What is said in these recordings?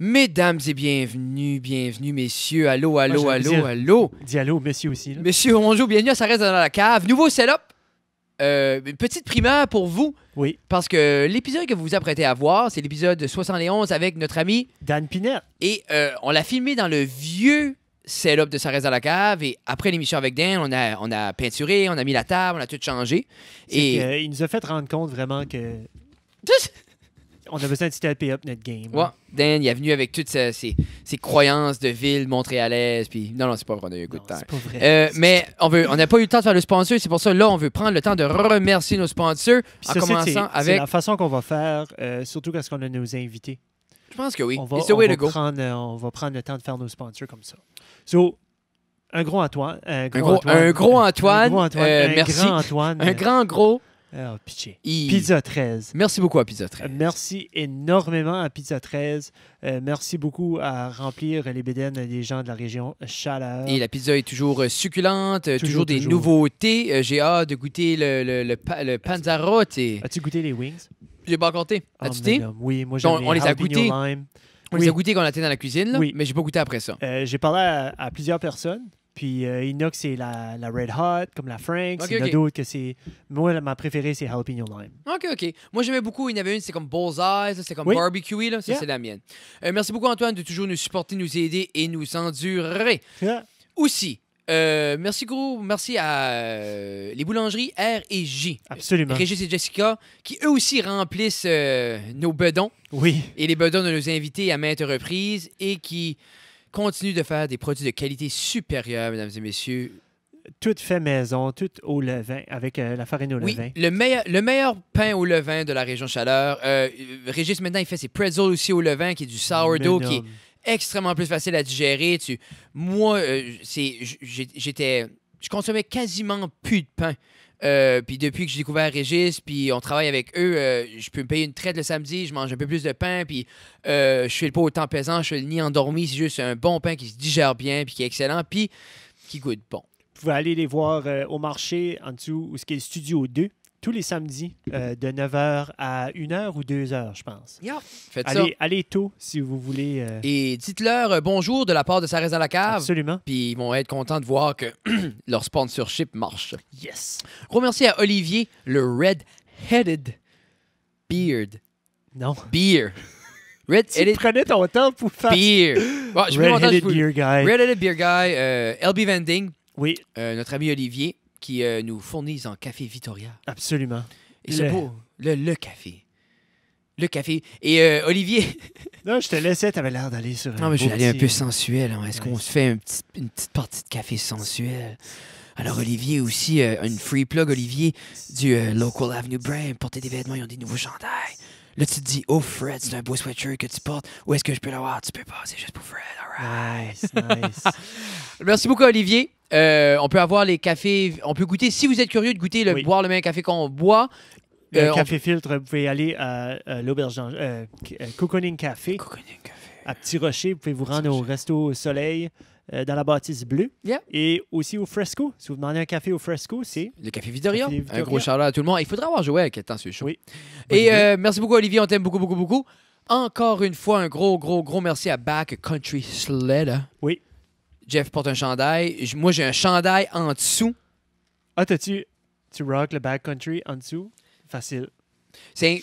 Mesdames et bienvenue, bienvenue, messieurs. Allô, allô, allô, allô. Dis allô, messieurs aussi. Là. Messieurs, bienvenue, ça reste dans la cave. Nouveau setup. Euh, une petite primeur pour vous. Oui. Parce que l'épisode que vous vous apprêtez à voir, c'est l'épisode 71 avec notre ami Dan Pinet. Et euh, on l'a filmé dans le vieux setup de Ça dans la cave. Et après l'émission avec Dan, on a, on a peinturé, on a mis la table, on a tout changé. Et euh, il nous a fait rendre compte vraiment que. on a besoin de step up notre game. Ouais. Dan, il est venu avec toutes ses, croyances de ville montréalaise. Puis non, non, c'est pas vrai, on a eu un goût de c'est Pas vrai. Euh, mais on veut, on n'a pas eu le temps de faire le sponsor. C'est pour ça, là, on veut prendre le temps de remercier nos sponsors en commençant avec. C'est la façon qu'on va faire, surtout euh, surtout parce qu'on a nos invités. Je pense que oui. On va, on, va Prendre, euh, on va prendre le temps de faire nos sponsors comme ça. So, un gros Antoine. Un gros, Antoine. Un gros Antoine. Un, merci. Grand Antoine. Un grand gros. Oh, Pizza 13. Merci beaucoup à Pizza 13. Euh, merci énormément à Pizza 13. Euh, merci beaucoup à remplir les BDN des gens de la région Chaleur. Et la pizza est toujours euh, succulente, toujours, des nouveautés. J'ai hâte de goûter le, le, As-tu goûté les wings? J'ai pas compté. Oh, as-tu goûté? oui, moi j'ai On les a goûtés. On les a goûtés quand on était dans la cuisine, oui. mais j'ai pas goûté après ça. j'ai parlé à, à, plusieurs personnes puis euh, Inox c'est la, Red Hot, comme la Franks. il y en a d'autres que c'est. Moi, ma préférée, c'est Jalapeno Lime. OK, OK. Moi, j'aimais beaucoup. Il y en avait une, c'est comme Bullseye, c'est comme Barbecue. Là. c'est la mienne. Euh, merci beaucoup, Antoine, de toujours nous supporter, nous aider et nous endurer. Aussi, euh, merci gros, merci à les boulangeries R et J. Absolument. Régis et Jessica, qui eux aussi remplissent nos bedons. Oui. Et les bedons de nos invités à maintes reprises et qui continue de faire des produits de qualité supérieure, mesdames et messieurs. Tout fait maison, tout au levain, avec euh, la farine au levain. Le meilleur, le meilleur pain au levain de la région Chaleur. Euh, Régis, maintenant, il fait ses pretzels aussi au levain, qui est du sourdough, qui est extrêmement plus facile à digérer. Moi, euh, j'étais, je consommais quasiment plus de pain. Euh, puis depuis que j'ai découvert Régis, puis on travaille avec eux, euh, je peux me payer une traite le samedi, je mange un peu plus de pain, puis euh, je fais le pas autant pesant, je suis ni nid endormi. C'est juste un bon pain qui se digère bien, puis qui est excellent, puis qui goûte bon. Vous pouvez aller les voir au marché en dessous, où ce qui est le Studio 2 tous les samedis euh, de 9h à 1h ou 2h, je pense. allez, allez tôt si vous voulez. Euh, Et dites-leur euh, bonjour de la part de Sarez à la cave. Absolument. Puis ils vont être contents de voir que leur sponsorship marche. Yes. Gros merci à Olivier, le Red-Headed Beard. Non. Beer. Red tu prenais ton temps pour faire... Beer. Red-Headed Beer Guy. Red-Headed Beer Guy, LB Vending. Oui. notre ami Olivier qui euh, nous fournissent en café Vittoria. Absolument. Et c'est beau. Le, le café. Le café. Et euh, Olivier. non, je te laissais, t'avais l'air d'aller sur. Non, mais je vais aller un peu sensuel. Hein. Est-ce qu'on se fait une petite partie de café sensuel? Alors, Olivier aussi, euh, une free plug, Olivier, du Local Avenue Brand. Porter des vêtements, ils ont des nouveaux chandails. Là, tu te dis, oh Fred, c'est un beau sweatshirt que tu portes. Où est-ce que je peux l'avoir? Tu peux pas, c'est juste pour Fred. Nice, nice. Merci beaucoup, Olivier. Euh, on peut avoir les cafés, on peut goûter, si vous êtes curieux de goûter, le, boire le même café qu'on boit. Le euh, café filtre, vous pouvez aller à, euh, l'auberge euh, Cocooning Café. Cocooning Café. À Petit Rocher, vous pouvez vous rendre au resto soleil. dans la bâtisse bleue. Et aussi au fresco. Si vous demandez un café au fresco, c'est. Le café Vitoria Un gros chaleur à tout le monde. Il faudra avoir joué avec le temps, c'est chaud Et merci beaucoup, Olivier. On t'aime beaucoup, beaucoup, beaucoup. Encore une fois, un gros, gros, gros merci à Back Country Sled. Oui. Jeff porte un chandail. Moi, j'ai un chandail en dessous. Ah, t'as-tu. Tu rock le backcountry en dessous? Facile. C'est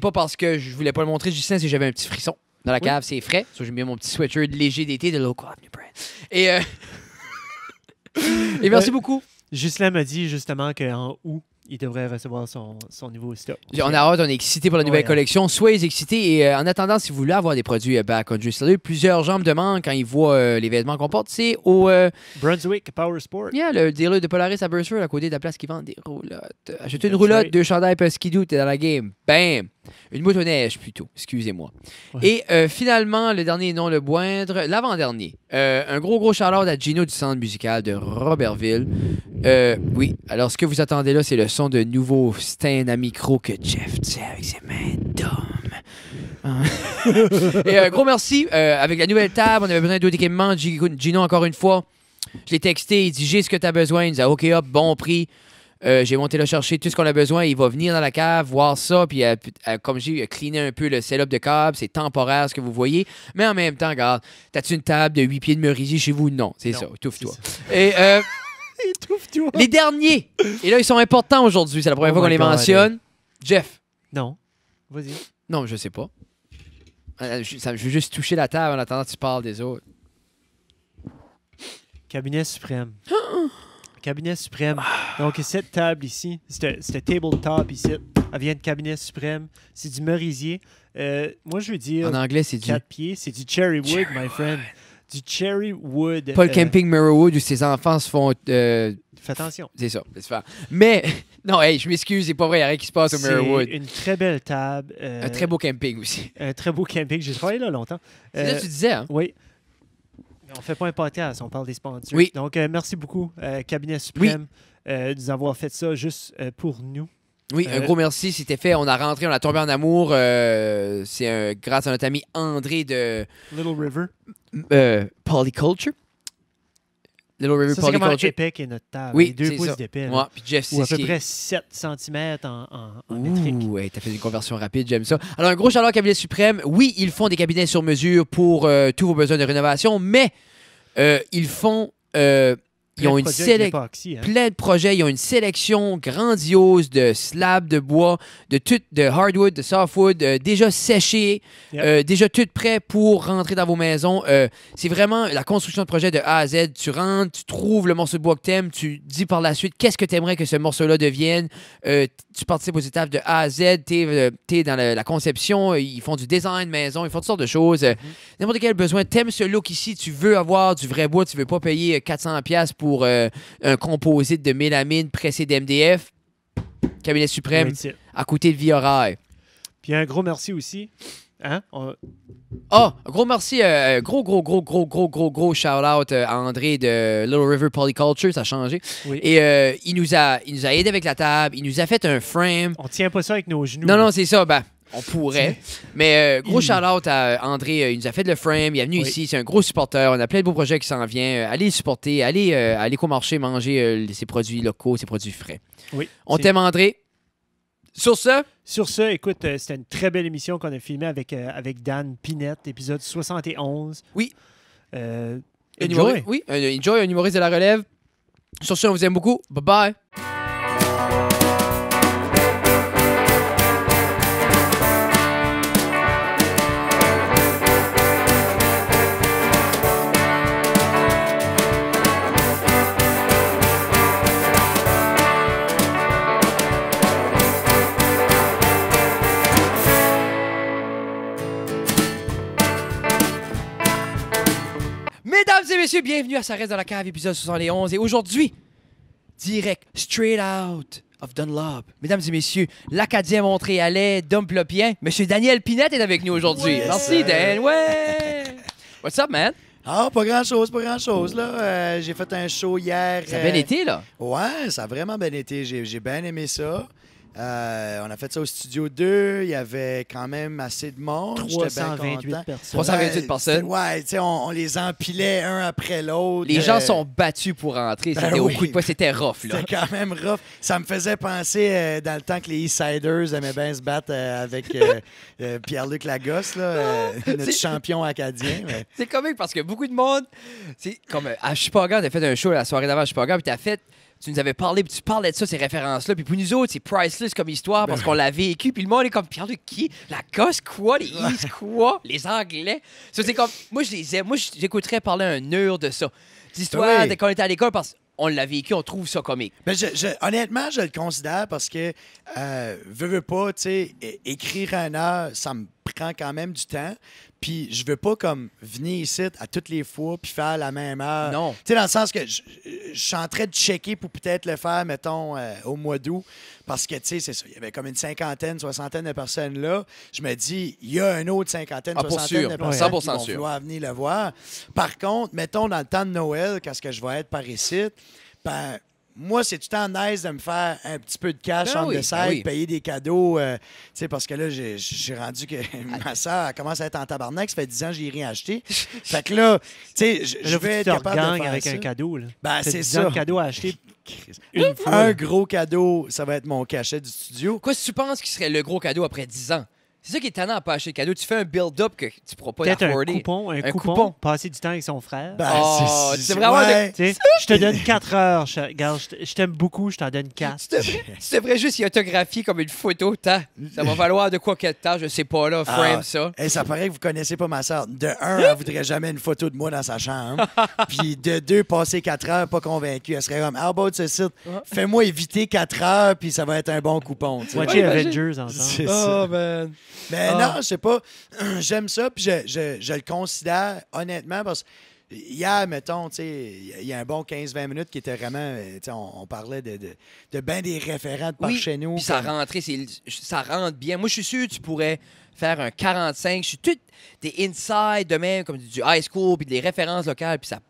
pas parce que je voulais pas le montrer, Justin, c'est que j'avais un petit frisson. Dans la cave, c'est frais. Soit j'ai mis mon petit sweatshirt léger d'été de Low euh, Et, merci euh, beaucoup. Justin m'a dit justement qu'en août, il devrait recevoir son, son nouveau stock. On a hâte, on est excité pour la nouvelle collection. Soyez excités et euh, en attendant, si vous voulez avoir des produits euh, Backcountry plusieurs gens me demandent quand ils voient euh, les vêtements qu'on porte, c'est au. Euh, Brunswick Power Sport. Yeah, le dealer de Polaris à Bursford, à côté de la place qui vend des roulottes. Achetez une roulotte, right. deux chandails, un skidoo, t'es dans la game. Bam! Une motoneige, plutôt, excusez-moi. Et euh, finalement, le dernier non le boindre, l'avant-dernier. Euh, un gros, gros shout à Gino du centre musical de Robertville. Euh, oui, alors ce que vous attendez là, c'est le son de nouveau Stein à micro que Jeff tient avec ses mains d'homme. Hein? Et un gros merci. avec la nouvelle table, on avait besoin d'autres équipements. Gino, encore une fois, je l'ai texté, il dit J'ai ce que tu as besoin. Il dit « OK hop, bon prix. Euh, j'ai monté le chercher tout ce qu'on a besoin. Il va venir dans la cave, voir ça, puis euh, euh, comme j'ai cleané un peu le setup de câble. C'est temporaire ce que vous voyez. Mais en même temps, regarde, t'as-tu une table de 8 pieds de merisier chez vous? Non, c'est ça. Touffe-toi. Et. Étouffe-toi. Les derniers. Et là, ils sont importants aujourd'hui. C'est la première oh fois qu'on les mentionne. Jeff. Non. Vas-y. Non, je sais pas. Je veux juste toucher la table en attendant que tu parles des autres. Cabinet suprême. Cabinet suprême. Donc, cette table ici, c'est table tabletop ici, elle vient de Cabinet suprême. C'est du merisier. Euh, moi, je veux dire. En anglais, c'est du. pieds. C'est du cherry wood, my friend. Du cherry wood. Pas le euh, camping Merrowwood où ses enfants se font. Euh, Fais attention. C'est ça, laisse faire. Mais, non, hey, je m'excuse, c'est pas vrai, il y a rien qui se passe au Merrowwood. une très belle table. un très beau camping aussi. Un très beau camping. J'ai travaillé là longtemps. C'est ça que tu disais, hein? Oui. On fait pas un podcast, on parle des sponsors. Oui. Donc, euh, merci beaucoup, euh, Cabinet Suprême, euh, de nous avoir fait ça juste pour nous. Oui, un gros merci, c'était fait. On a rentré, on a tombé en amour. c'est grâce à notre ami André de Little River. Polyculture. Little River ça, C'est comme épais qui est notre table. Oui, deux pouces d'épais. Ouais, puis Jeff, Ou à peu près 7 cm en, en, métrique. Ouais, t'as fait une conversion rapide, j'aime ça. Alors, un gros chaleur Cabinet Suprême. Oui, ils font des cabinets sur mesure pour euh, tous vos besoins de rénovation, mais euh, ils font. Euh, ils ont une sélection. Hein. Plein de projets. Ils ont une sélection grandiose de slabs de bois, de tout, de hardwood, de softwood, euh, déjà séchés, euh, déjà tout prêt pour rentrer dans vos maisons. Euh, c'est vraiment la construction de projet de A à Z. Tu rentres, tu trouves le morceau de bois que t'aimes, tu dis par la suite qu'est-ce que tu aimerais que ce morceau-là devienne. tu participes aux étapes de A à Z. Tu es, dans la, conception. Ils font du design de maison, ils font toutes sortes de choses. Mhm. N'importe quel besoin. T'aimes ce look ici, tu veux avoir du vrai bois, tu veux pas payer 400$ pour pour euh, un composite de mélamine pressé d'MDF. Cabinet suprême, à côté de Viorail. Puis un gros merci aussi. Hein? oh Oh, gros merci, euh, euh, gros, gros, gros, gros, gros, gros, gros shout-out à André de Little River Polyculture, ça a changé. Et il, nous a, il nous a aidé avec la table, il nous a fait un frame. On tient pas ça avec nos genoux. Non, non, c'est ça, ben, on pourrait. Mais euh, gros hmm. shout-out à euh, André. Euh, il nous a fait le frame. Il est venu ici. C'est un gros supporter. On a plein de beaux projets qui s'en viennent. Allez le supporter. Allez aller marché manger ses produits locaux, ses produits frais. Oui. On t'aime, André. Sur ce? Sur ce, écoute, c'était une très belle émission qu'on a filmée avec, avec Dan Pinette, épisode 71. Oui. enjoy. oui, enjoy, un humoriste de la relève. Sur ce, on vous aime beaucoup. Bye-bye. bienvenue à Ça reste dans la cave, épisode 71. Et aujourd'hui, direct, straight out of Dunlop. Mesdames et messieurs, l'Acadien montréalais, Dumplopien, Monsieur Daniel Pinette est avec nous aujourd'hui. Merci, Dan. Ouais! What's up, man? Ah, pas grand-chose, pas grand-chose. là. Euh, j'ai fait un show hier. Ça a bien euh, été, là? Ouais, ça a vraiment bien été. J'ai, j'ai bien aimé ça. Euh, on a fait ça au studio 2. Il y avait quand même assez de monde. 328 personnes. 328 ouais, personnes. Ouais, tu sais, on, les empilait un après l'autre. Les gens euh, sont battus pour entrer. Ben c'était au coup de c'était rough. C'était quand même rough. Ça me faisait penser euh, dans le temps que les Eastsiders aimaient bien se battre avec Pierre-Luc Lagosse, là, notre champion acadien. C'est comique parce que beaucoup de monde. C'est comme à Chupagan, t'as fait un show la soirée d'avant à Chupagan, puis t'as fait tu nous avais parlé, tu parlais de ça, ces références-là. Puis pour nous autres, c'est priceless comme histoire ben parce qu'on l'a vécu. Puis le monde est comme pierre de qui La gosse quoi Les East quoi Les Anglais Ça, c'est comme. Moi, je les Moi, j'écouterais parler un heure de ça. D'histoire de quand on était à l'école parce qu'on l'a vécu, on trouve ça comique. Mais ben, honnêtement, je le considère parce que, euh, veux, veux pas, tu sais, écrire un heure, ça me prend quand même du temps. Puis je veux pas comme venir ici à toutes les fois puis faire la même heure. Non. Tu sais, dans le sens que je, suis en train de checker pour peut-être le faire, mettons, euh, au mois d'août. Parce que, tu sais, c'est ça. Il y avait comme une cinquantaine, soixantaine de personnes là. Je me dis, il y a une autre cinquantaine, ah, soixantaine de personnes hein. qui vont venir le voir. Par contre, mettons, dans le temps de Noël, quand ce que je vais être par ici, ben, moi, c'est tout le temps nice de me faire un petit peu de cash en oui, ben dessert, payer des cadeaux. Euh, sais parce que là, j'ai rendu que ah. ma soeur elle commence à être en tabarnak. Ça fait 10 ans que n'ai rien acheté. fait que là, tu sais, je vais être capable de faire avec un cadeau. Ben, c'est ça. un cadeau ben, à acheter. Une fois. Un gros cadeau, ça va être mon cachet du studio. Quoi, si tu penses qui serait le gros cadeau après 10 ans? C'est ça qui est tannant pas acheter cadeau. Tu fais un build-up que tu pourras pas peut un coupon, un, coupon, passer du temps avec son frère. Ben, ah, c'est vraiment... Je te donne 4 heures. Je, je t'aime beaucoup, je t'en donne 4. Tu devrais juste y autographier comme une photo. Ça va valoir de quoi quelle temps, je sais pas, là, frame ah, ça. Et ça paraît que vous ne connaissez pas ma soeur. De un, elle ne voudrait jamais une photo de moi dans sa chambre. Puis de deux, passer 4 heures, pas convaincue. Elle serait comme, how about ce site? Fais-moi éviter 4 heures, puis ça va être un bon coupon. Watch ouais, Avengers ensemble. Oh, man. Mais ah. non, je sais pas. J'aime ça, puis je, le considère honnêtement parce que. Hier, mettons, il y a un bon 15-20 minutes qui était vraiment. Euh, on, on parlait de, de, bien des référents par chez nous. Puis ça, rentrait, ça rentre bien. Moi, je suis sûr que tu pourrais faire un 45. Je suis tout des inside de même, comme du high school, puis des références locales, puis ça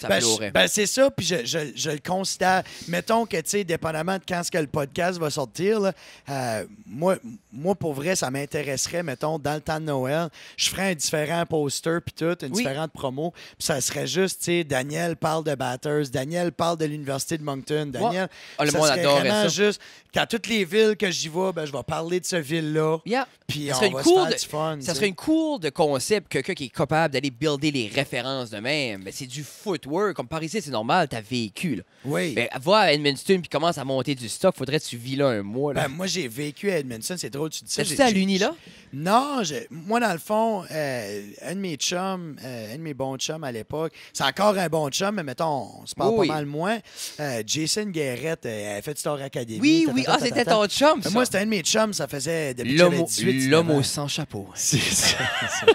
ça ben, hein. ben, c'est ça, puis je, je, je, le constate. Mettons que, tu sais, dépendamment de quand ce que le podcast va sortir, là, euh, moi, moi, pour vrai, ça m'intéresserait, mettons, dans le temps de Noël, je ferais un différent poster, puis tout, une différente promo, puis ça serait juste, tu sais, Daniel parle de Batters, Daniel parle de l'Université de Moncton, Daniel... Oh, le ça serait vraiment ça. juste... Quand toutes les villes que j'y vois, ben, je vais parler de ce ville-là, puis on va se du fun. Ça serait une cool de concept, quelqu'un qui est capable d'aller builder les références de même. Ben, c'est du foot comme par ici, c'est normal, t'as vécu. Là. Oui. Mais va à Edmundston puis commence à monter du stock. Faudrait que tu vis là un mois. Ben, moi, j'ai vécu à Edmundston. C'est drôle, tu dis ça. Tu tu à l'Uni, là? Non, moi, dans le fond, euh, un de mes chums, euh, un de mes bons chums à l'époque, c'est encore un bon chum, mais mettons, on se parle pas mal moins. Euh, Jason Guerrette, a fait store Academy. Oui, oui. Ah, c'était ton chum, ben, ça. Moi, c'était un de mes chums. Ça faisait depuis L'homme au 100 chapeau. C'est ça.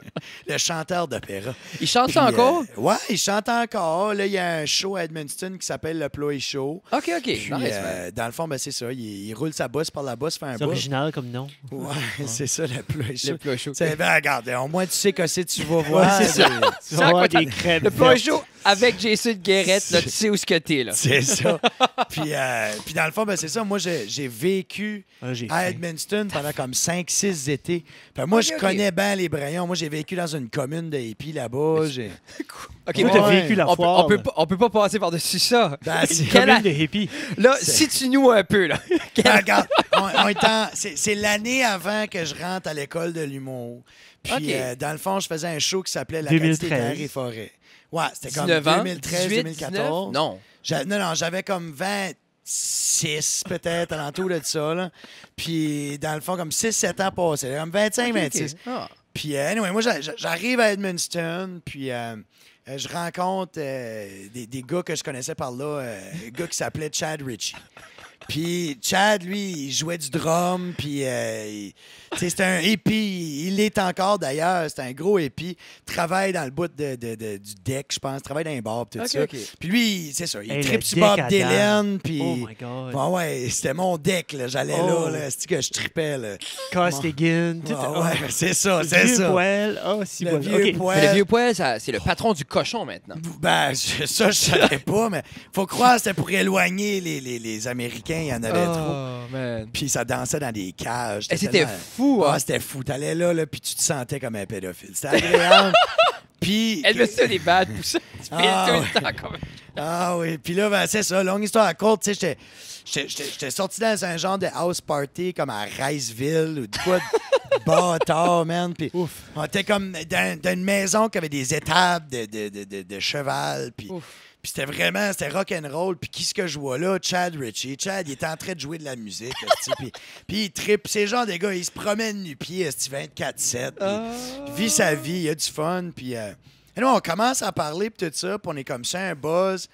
le chanteur d'opéra. Il chante ça encore? Euh, ouais, il chante encore. Là, il y a un show à Edmundston qui s'appelle le Ploy Show. OK, OK. Euh, dans le fond, ben, c'est ça. Il, roule sa bosse par la bosse, fait un C'est original comme nom. Ouais, c'est ça, le Ploy Show. Le Ploy Show. C'est, ben, regarde, au moins tu sais que c'est, tu vas voir. c'est ça. Tu vas voir des crèmes. Le Ploy Show avec Jason Guérette, tu sais où ce que t'es, là. C'est ça. Euh, puis, dans le fond, ben, c'est ça. Moi, j'ai vécu ah, à Edmonton pendant comme 5-6 étés. moi, ah, je connais bien les Braillons. Moi, j'ai vécu dans une commune de hippies là-bas. vécu on, peut, on, peut, peut pas passer par-dessus ça. Ben, de hippies. Là, si tu nous un peu, là. Ben, regarde, c'est l'année avant que je rentre à l'école de l'humour. Puis, euh, dans le fond, je faisais un show qui s'appelait La quantité d'air et forêt. Ouais, c'était comme 2013, 2014. Non. Non, non, j'avais comme 26 peut-être, alentour de ça. Là. Puis dans le fond, comme 6-7 ans passés, comme 25-26. Ah. Puis, euh, moi, j'arrive à Edmundston, puis euh, euh, je rencontre des, des gars que je connaissais par là, un gars qui s'appelait Chad Ritchie. Puis Chad, lui, il jouait du drum, puis c'était euh, c'est un hippie. Il est encore d'ailleurs, c'est un gros hippie. Travaille dans le bout de, du deck, je pense. Travaille dans les bars, tout ça. Puis lui, c'est ça, il trippe tripe sur Bob Dylan, puis... Oh my God. Bon, ouais, c'était mon deck, là. J'allais là, oh. là c'est que je tripais, là. Costigan, ah oh. c'est ça, c'est ça. Oh, si le vieux poil, le vieux poêle, c'est le patron du cochon, maintenant. Ben, ça, je savais pas, mais faut croire que c'était pour éloigner les, les, les Américains il y en avait trop. Oh, puis ça dansait dans des cages. Eh, c'était fou. Hein. Ah, c'était fou. T'allais là, là, puis tu te sentais comme un pédophile. C'était agréable. Puis. Elle me ça les battes, Tu ah, tout le temps, Ah oui, puis là, ben, c'est ça, longue histoire courte, tu sais, j'étais sorti dans un genre de house party comme à Riceville ou de quoi de bâtard, man. Puis on était comme dans, une maison qui avait des étapes de, cheval, puis puis c'était vraiment, c'était rock'n'roll. Puis qui ce que je vois là? Chad Ritchie. Chad, il était en train de jouer de la musique. puis, puis il tripe. Ces genre des gars, ils se promènent du pied, 24-7. Il Vit sa vie, il a du fun. Puis Et euh, nous, on commence à parler, puis tout ça, puis on est comme ça, un buzz.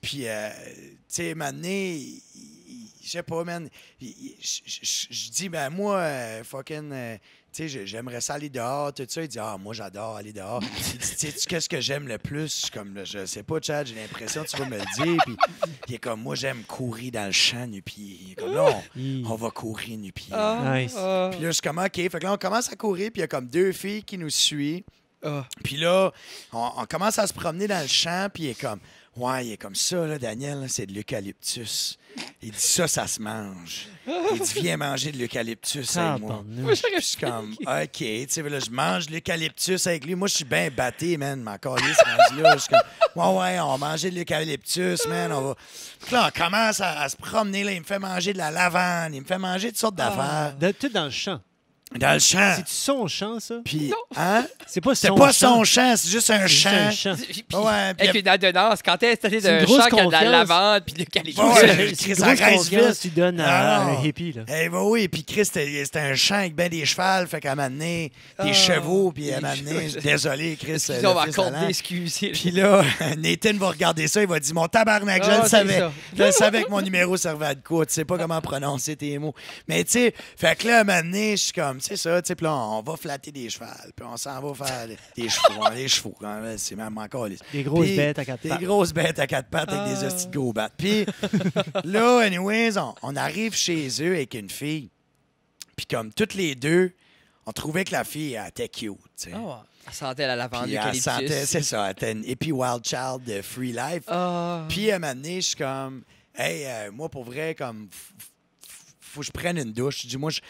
Puis, euh, tu sais, Mané, je sais pas, man. Je dis, ben moi, euh, fucking tu sais, j'aimerais ça aller dehors, tout ça. Il dit, ah, moi, j'adore aller dehors. tu sais, qu'est-ce que j'aime le plus? Comme, je sais pas, Chad, j'ai l'impression, tu vas me le dire. Puis, il est comme, moi, j'aime courir dans le champ nu-pied. Il est comme, non, on, va courir nu ah. Puis là, je suis comme, OK. Fait que là, on commence à courir, puis il y a comme deux filles qui nous suivent. Ah. Puis là, on, on, commence à se promener dans le champ, puis il est comme, Ouais, il est comme ça, là, Daniel, c'est de l'eucalyptus. Il dit ça, ça se mange. Il dit viens manger de l'eucalyptus avec moi. je suis comme OK, tu sais, là, je mange de l'eucalyptus avec lui. Moi, je suis bien batté, man. Ma se mange là. Je suis comme Ouais, ouais, on manger de l'eucalyptus, man. On va. là, on commence à, se promener, là. Il me fait manger de la lavande, il me fait manger toutes sortes ah. d'affaires. De tout dans le champ. Dans le champ. C'est-tu son chant, ça? Puis, hein? C'est pas son pas son chant, c'est juste un chant. chant. Puis, ouais, avec une quand t'es installé d'un chant qui a de la lavande puis de Ouais, Chris, confiance tu donnes un hippie, là. Eh, bah oui, puis Chris, c'était un chant avec ben des chevaux fait qu'à m'amener des ah, chevaux, puis à m'amener... Désolé, Chris. On va compter, Puis là, Nathan va regarder ça, il va dire, mon tabarnak, je le ah, savais. Je le savais que mon numéro servait à de quoi. Tu sais pas comment prononcer tes mots. Mais tu sais, fait que là, à m'amener, je suis comme c'est ça, tu sais, puis on va flatter des chevaux, puis on s'en va faire des chevaux, hein, des chevaux, hein, c'est même encore... Les... Des grosses bêtes à quatre pattes. Des grosses bêtes à quatre pattes avec des ah. hosties de go Puis là, anyways, on, arrive chez eux avec une fille, puis comme toutes les deux, on trouvait que la fille était cute. Tu sais. Ah elle sentait la lavande Elle sentait, c'est ça. Elle était une hippie wild child de free life. Ah. Puis à un moment donné, je suis comme, hey, euh, moi pour vrai, comme faut que je prenne une douche. Je dis, moi, je,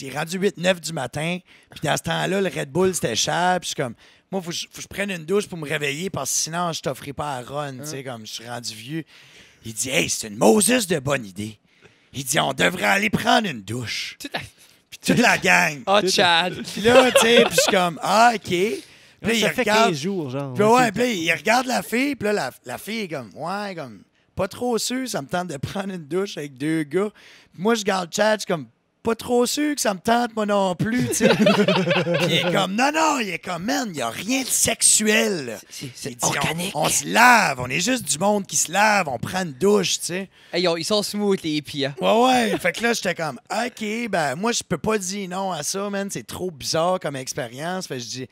il est rendu 8, 9 du matin. Puis dans ce temps-là, le Red Bull, c'était cher. Puis je suis comme, moi, faut que, je, faut que je prenne une douche pour me réveiller parce que sinon, je t'offrirai pas à Ron. Tu sais, hein? comme je suis rendu vieux. Il dit, hey, c'est une Moses de bonne idée. Il dit, on devrait aller prendre une douche. Puis toute la gang. Oh, Chad. Puis là, tu sais, puis je suis comme, ah, OK. Puis ça il fait 15 jours, genre. Puis ouais, puis il regarde la fille, puis là, la, la fille est comme, ouais, comme pas trop sûr, ça me tente de prendre une douche avec deux gars. moi, je garde chat, je comme pas trop sûr que ça me tente, moi non plus, tu il est comme, non, non, il est comme, man, il n'y a rien de sexuel. C'est organique. On, se lave, on est juste du monde qui se lave, on prend une douche, tu sais. Hey, ils sont smooth, les pieds. Hein. Ouais, ouais. fait que là, j'étais comme, OK, ben, moi, je peux pas dire non à ça, man. C'est trop bizarre comme expérience. Fait que je dis,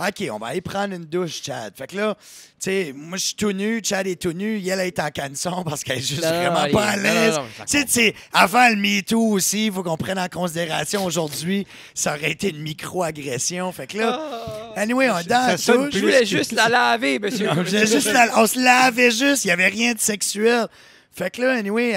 OK, on va aller prendre une douche, Chad. Fait que là, tu sais, moi, je suis tout nu, Chad est tout nu, elle est en canson parce qu'elle est juste vraiment pas à l'aise. Tu sais, avant le MeToo aussi, il faut qu'on prenne en considération aujourd'hui, ça aurait été une micro-agression. Fait que là, oh. anyway, on danse. Je voulais juste la laver, monsieur. on se lavait juste, il n'y avait rien de sexuel. Fait que là, anyway,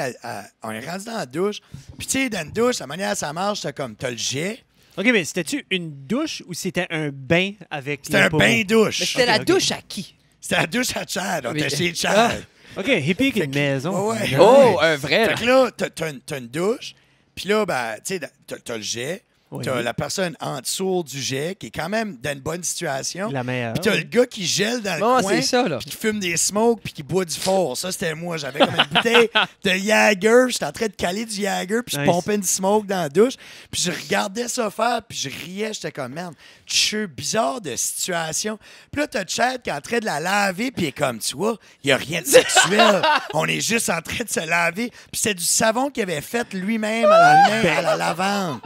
on est rendu dans la douche. Puis, tu sais, dans la douche, la manière dont ça marche, c'est comme, t'as le jet, OK, mais c'était-tu une douche ou c'était un bain avec. C'était un bain douche. Mais c'était la douche à qui? C'était la douche à Chad. On était chez ah. Chad. OK, hippie avec une maison. Ah oh, un vrai. Fait que là, t'as une, douche. Puis là, ben, tu sais, t'as le jet. T'as la personne en dessous du jet qui est quand même dans une bonne situation. La meilleure. Puis tu le gars qui gèle dans le coin, ça, qui fume des smokes, puis qui boit du fort. Ça, c'était moi. J'avais comme une bouteille de Jagger. J'étais en train de caler du Jagger, puis je pompais une smoke dans la douche. Puis je regardais ça faire, puis je riais. J'étais comme, merde, tu bizarre de situation. Puis là, tu as Chad qui est en train de la laver, puis il est comme, tu vois, il n'y a rien de sexuel. On est juste en train de se laver. Puis c'est du savon qu'il avait fait lui-même à la main, ben. à la lavande.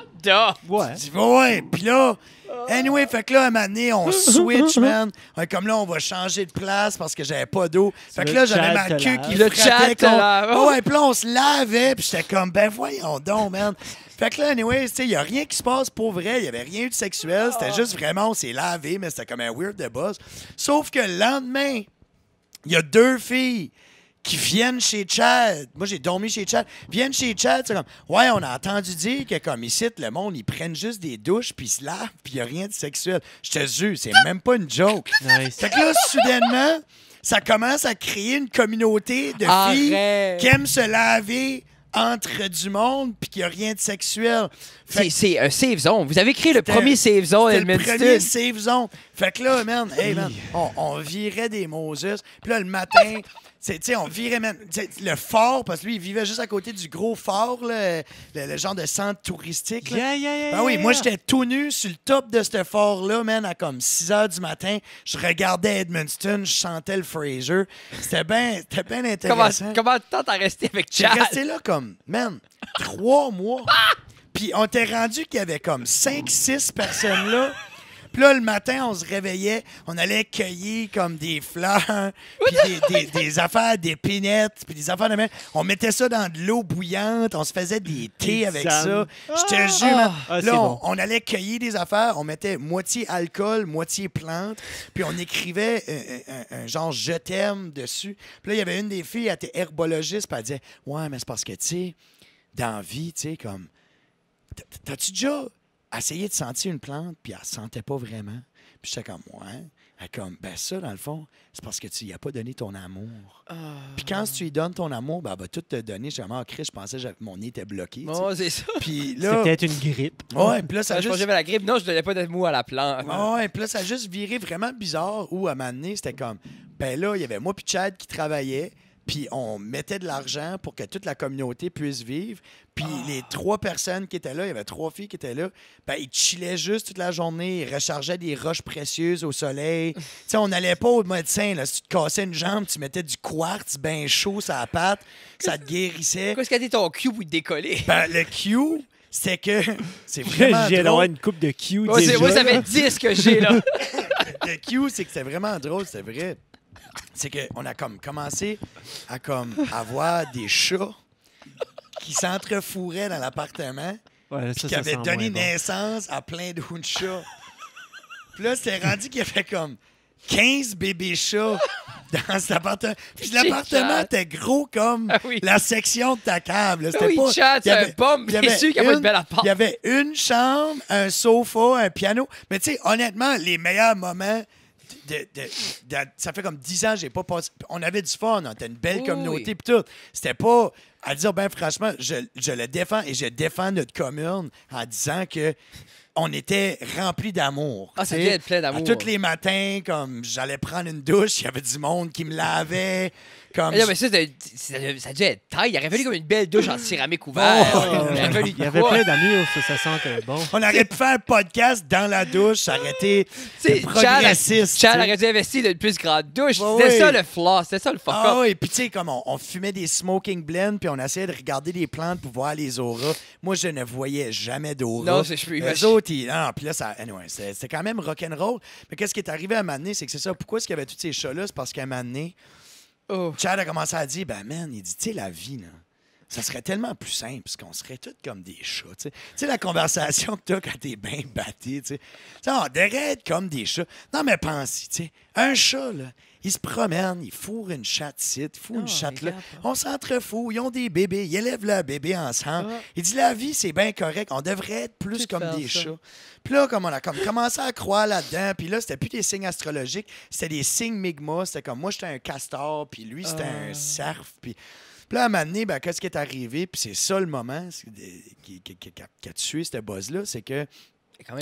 Ouais. Tu dis, ouais, là, anyway, fait que là, à un moment donné, on switch, man. comme là, on va changer de place parce que j'avais pas d'eau. Fait que là, j'avais ma queue qui le frappait. Chat ouais, puis là, on se lavait, Puis j'étais comme, ben voyons donc, man. Fait que là, anyway, tu sais, il a rien qui se passe pour vrai. Il y avait rien de sexuel. C'était juste vraiment, on s'est lavé, mais c'était comme un weird de boss. Sauf que le lendemain, il y a deux filles qui viennent chez Chad. Moi, j'ai dormi chez Chad. Viennent chez Chad, c'est comme, ouais, on a entendu dire que comme ici, le monde, ils prennent juste des douches, puis ils se lavent, puis il n'y a rien de sexuel. Je te jure, c'est même pas une joke. Nice. Fait que là, soudainement, ça commence à créer une communauté de filles qui aiment se laver entre du monde puis qu'il n'y a rien de sexuel. C'est un save zone. Vous avez créé le premier save zone. Le premier save zone. Fait que là, man, hey, on, on virait des Moses. Puis là, le matin, c'est, on virait même le fort, parce que lui, il vivait juste à côté du gros fort, le, le, genre de centre touristique. Yeah, yeah, ben oui, moi, j'étais tout nu sur le top de ce fort-là, man, à comme 6 heures du matin. Je regardais Edmundston, je chantais le Fraser. C'était bien intéressant. comment, comment t'as resté avec Chad? J'ai resté là comme, man, trois mois. Ah! Puis on t'est rendu qu'il y avait comme 5-6 personnes là. Puis là, le matin, on se réveillait, on allait cueillir comme des fleurs, puis des, affaires, des pinettes, puis des affaires de même. On mettait ça dans de l'eau bouillante, on se faisait des thés avec ça. Je te jure, ah! Ah, on, allait cueillir des affaires, on mettait moitié alcool, moitié plante, puis on écrivait euh, euh, euh, un, genre je t'aime dessus. Puis là, il y avait une des filles, elle était herbologiste, puis elle disait Ouais, mais c'est parce que, tu sais, dans vie, tu sais, comme. T'as-tu déjà essayé de sentir une plante, puis elle ne sentait pas vraiment. Puis j'étais comme, ouais. Elle comme, ben ça, dans le fond, c'est parce que tu n'y as pas donné ton amour. Ah. Puis quand tu lui donnes ton amour, ben, elle va tout te donner. J'ai vraiment, je pensais que mon nez était bloqué. c'est ça. C'était une grippe. Ouais, j'avais la grippe, non, je donnais pas d'amour à la plante. Ouais, puis là, ça a juste viré vraiment bizarre où à un moment c'était comme, ben là, il y avait moi puis Chad qui travaillaient puis on mettait de l'argent pour que toute la communauté puisse vivre. Puis ah. les trois personnes qui étaient là, il y avait trois filles qui étaient là, ben, ils chillaient juste toute la journée, ils rechargeaient des roches précieuses au soleil. tu sais, on n'allait pas au médecin. Si tu te cassais une jambe, tu mettais du quartz bien chaud sur la ça te guérissait. Qu'est-ce qu'a dit ton Q pour te décoller? Ben, le Q, c'est que c'est vraiment j'ai drôle. une coupe de Q déjà. Moi, ça fait 10 que j'ai là. le Q, c'est que c'est vraiment drôle, c'est vrai c'est qu'on a comme commencé à comme avoir des chats qui s'entrefouraient dans l'appartement qui avaient donné naissance à plein de chats. puis là, c'est rendu qu'il y avait comme 15 bébés chats dans cet appartement. Puis l'appartement était gros comme ah la section de ta cave. Chat, y Il y avait une chambre, un sofa, un piano. Mais tu sais, honnêtement, les meilleurs moments ça fait comme dix ans, j'ai pas passé. On avait du fun, on était une belle communauté, tout. C'était pas à dire, ben franchement, je, le défends et je défends notre commune en disant que on était rempli d'amour. Ah, ça devait plein d'amour. Tous les matins, comme j'allais prendre une douche, il y avait du monde qui me lavait ça, ça, devait être taille. Il aurait fallu comme une belle douche en céramique ouverte. Oh, il, y avait plein d'amures oh, ça, ça sent que bon. On aurait pu faire le podcast dans la douche, arrêter progressiste. Charles aurait dû investir dans une plus grande douche. c'était ça le flaw, c'était ça le fuck Ah oh, Et puis tu sais, comme on, fumait des smoking blends, puis on essayait de regarder les plantes pour voir les auras. Moi, je ne voyais jamais d'aura. Non, c'est je Les autres, ils... Non, ah, puis là, ça... c'est. quand même rock'n'roll. Mais qu'est-ce qui est arrivé à un c'est que c'est ça. Pourquoi est-ce qu'il y avait tous ces chats-là? C'est parce qu'à un Oh. Chad a commencé à dire, ben man, il dit, tu sais, la vie, là, ça serait tellement plus simple, parce qu'on serait tous comme des chats. Tu sais, la conversation que tu as quand t'es bien bâti, tu sais, on devrait être comme des chats. Non, mais pense tu sais, un chat, là, ils se promènent, ils fourrent une chatte site, ils fourrent une ah, chatte là. On s'entrefout, ils ont des bébés, ils élèvent leurs bébés ensemble. Ah. Ils disent la vie, c'est bien correct, on devrait être plus comme des chats. Puis là, comme on a commencé à croire là-dedans, puis là, c'était plus des signes astrologiques, c'était des signes MiGma, C'était comme moi, j'étais un castor, puis lui, c'était un ah. cerf. Puis. là, à un moment ben, qu'est-ce qui est arrivé? Puis c'est ça le moment qui, a tué cette buzz-là, c'est que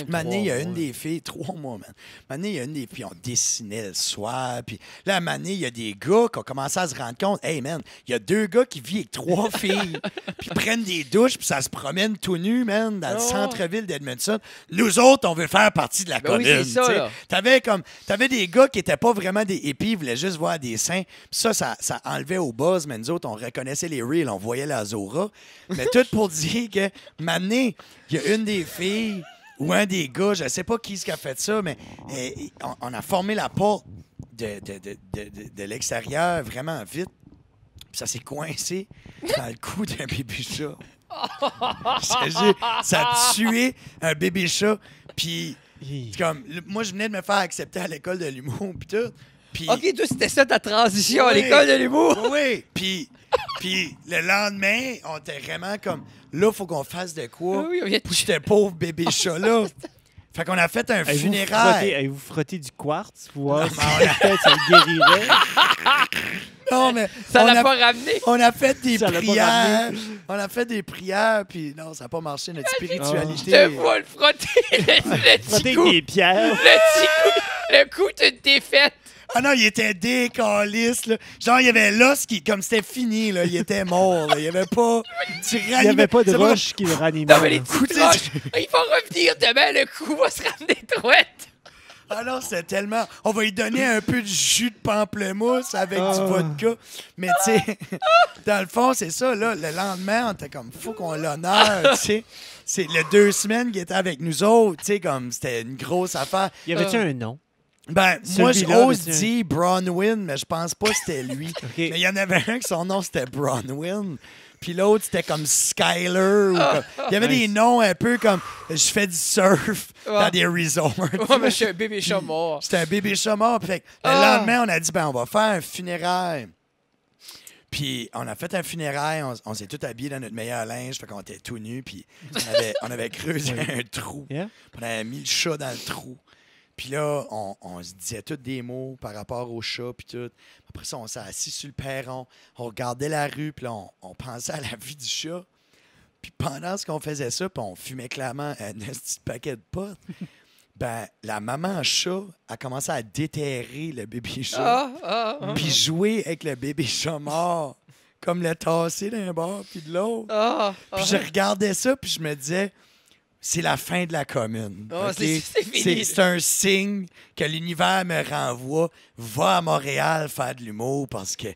Mané, il y a une des filles, trois mois, man. Mané, il y a une des filles, on dessinait le soir. Puis là, Mané, il y a des gars qui ont commencé à se rendre compte, hey, man, il y a deux gars qui vivent avec trois filles, puis prennent des douches, puis ça se promène tout nu, man, dans le oh. centre-ville d'Edmondson. Nous autres, on veut faire partie de la ben commune. T'avais comme, des gars qui étaient pas vraiment des hippies, ils voulaient juste voir des seins. Puis ça, ça, ça enlevait au buzz, mais nous autres, on reconnaissait les reels, on voyait la Zora. Mais tout pour dire que, Mané, il y a une des filles ou un des gars, je ne sais pas qui ce qui a fait ça, mais eh, on, a formé la porte de, l'extérieur vraiment vite. ça s'est coincé dans le cou d'un bébé chat. ça a tué un bébé chat. Puis, comme, moi, je venais de me faire accepter à l'école de l'humour. Puis tout. OK, toi, c'était ça ta transition à l'école de l'humour. oui, puis Puis le lendemain, on était vraiment comme là, faut qu'on fasse de quoi. Ah oui, oui, j'étais pauvre bébé chat là. Fait qu'on a fait un funérail. Avez-vous frotté du quartz pour voir si fait ça le guérirait? Non, mais. Ça l'a pas ramené. On a fait des prières. On a fait des prières, puis non, ça n'a pas marché, notre spiritualité. Je te le frotter. Le, frotter des pierres. Le, petit coup, le coup d'une défaite. Ah non, il était décaliste, là. Genre, il y avait l'os qui, comme c'était fini, là, il était mort, Il n'y avait pas. Il y avait pas de roche qui le ranimait. Non, mais ils vont revenir demain, le coup va se ramener droite! Ah non, c'est tellement. On va lui donner un peu de jus de pamplemousse avec du ah. vodka. Mais tu sais, dans le fond, c'est ça, là. Le lendemain, on était comme, faut qu'on l'honore. tu sais. C'est les deux semaines qu'il était avec nous autres, tu sais, comme, c'était une grosse affaire. Y avait-tu euh, un nom? Ben, moi, j'ose dire Bronwyn, mais je pense pas que c'était lui. Mais il y en avait un que son nom, c'était Bronwyn. Puis l'autre, c'était comme Skyler. Ah! Il y avait des noms un peu comme je fais du surf dans des resorts. Ouais, je suis un bébé chat mort. un bébé chat mort. le ah! lendemain, on a dit ben, on va faire un funérail. Puis on a fait un funérail, on, s'est tout habillés dans notre meilleur linge, fait qu'on était tout nus, puis on avait, creusé un trou. On avait mis le chat dans le trou. Puis là, on, se disait tous des mots par rapport au chat, puis tout. Après ça, on s'est assis sur le perron, on regardait la rue, puis on, pensait à la vie du chat. Puis pendant ce qu'on faisait ça, puis on fumait clairement un petit paquet de potes, ben, la maman chat a commencé à déterrer le bébé chat, ah, ah, ah. puis jouer avec le bébé chat mort, comme le tasser d'un bord puis de l'autre. Puis je regardais ça, puis je me disais c'est la fin de la commune. Ah, c'est un signe que l'univers me renvoie. Va à Montréal faire de l'humour parce que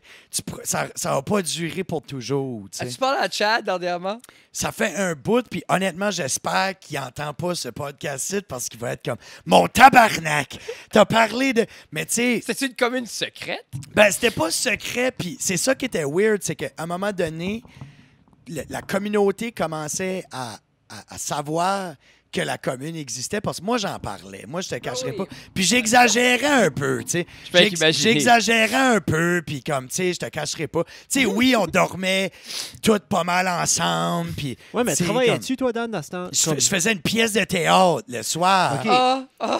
ça ne va pas durer pour toujours. tu parles à Chad dernièrement? Ça fait un bout, puis honnêtement, j'espère qu'il n'entend pas ce podcast parce qu'il va être comme Mon tabarnak! T'as parlé de. Mais tu sais. C'était une commune secrète? Ben, c'était pas secret, puis c'est ça qui était weird, c'est qu'à un moment donné, la communauté commençait à à, savoir que la commune existait parce que moi j'en parlais. Moi je te cacherai ah pas. Puis j'exagérais un peu, tu sais. J'exagérais un peu puis comme tu sais, je te cacherai pas. Tu sais oui, on dormait toutes pas mal ensemble puis Ouais, mais travaillais-tu toi Dan dans ce temps je, faisais une pièce de théâtre le soir. ah Ah, ah.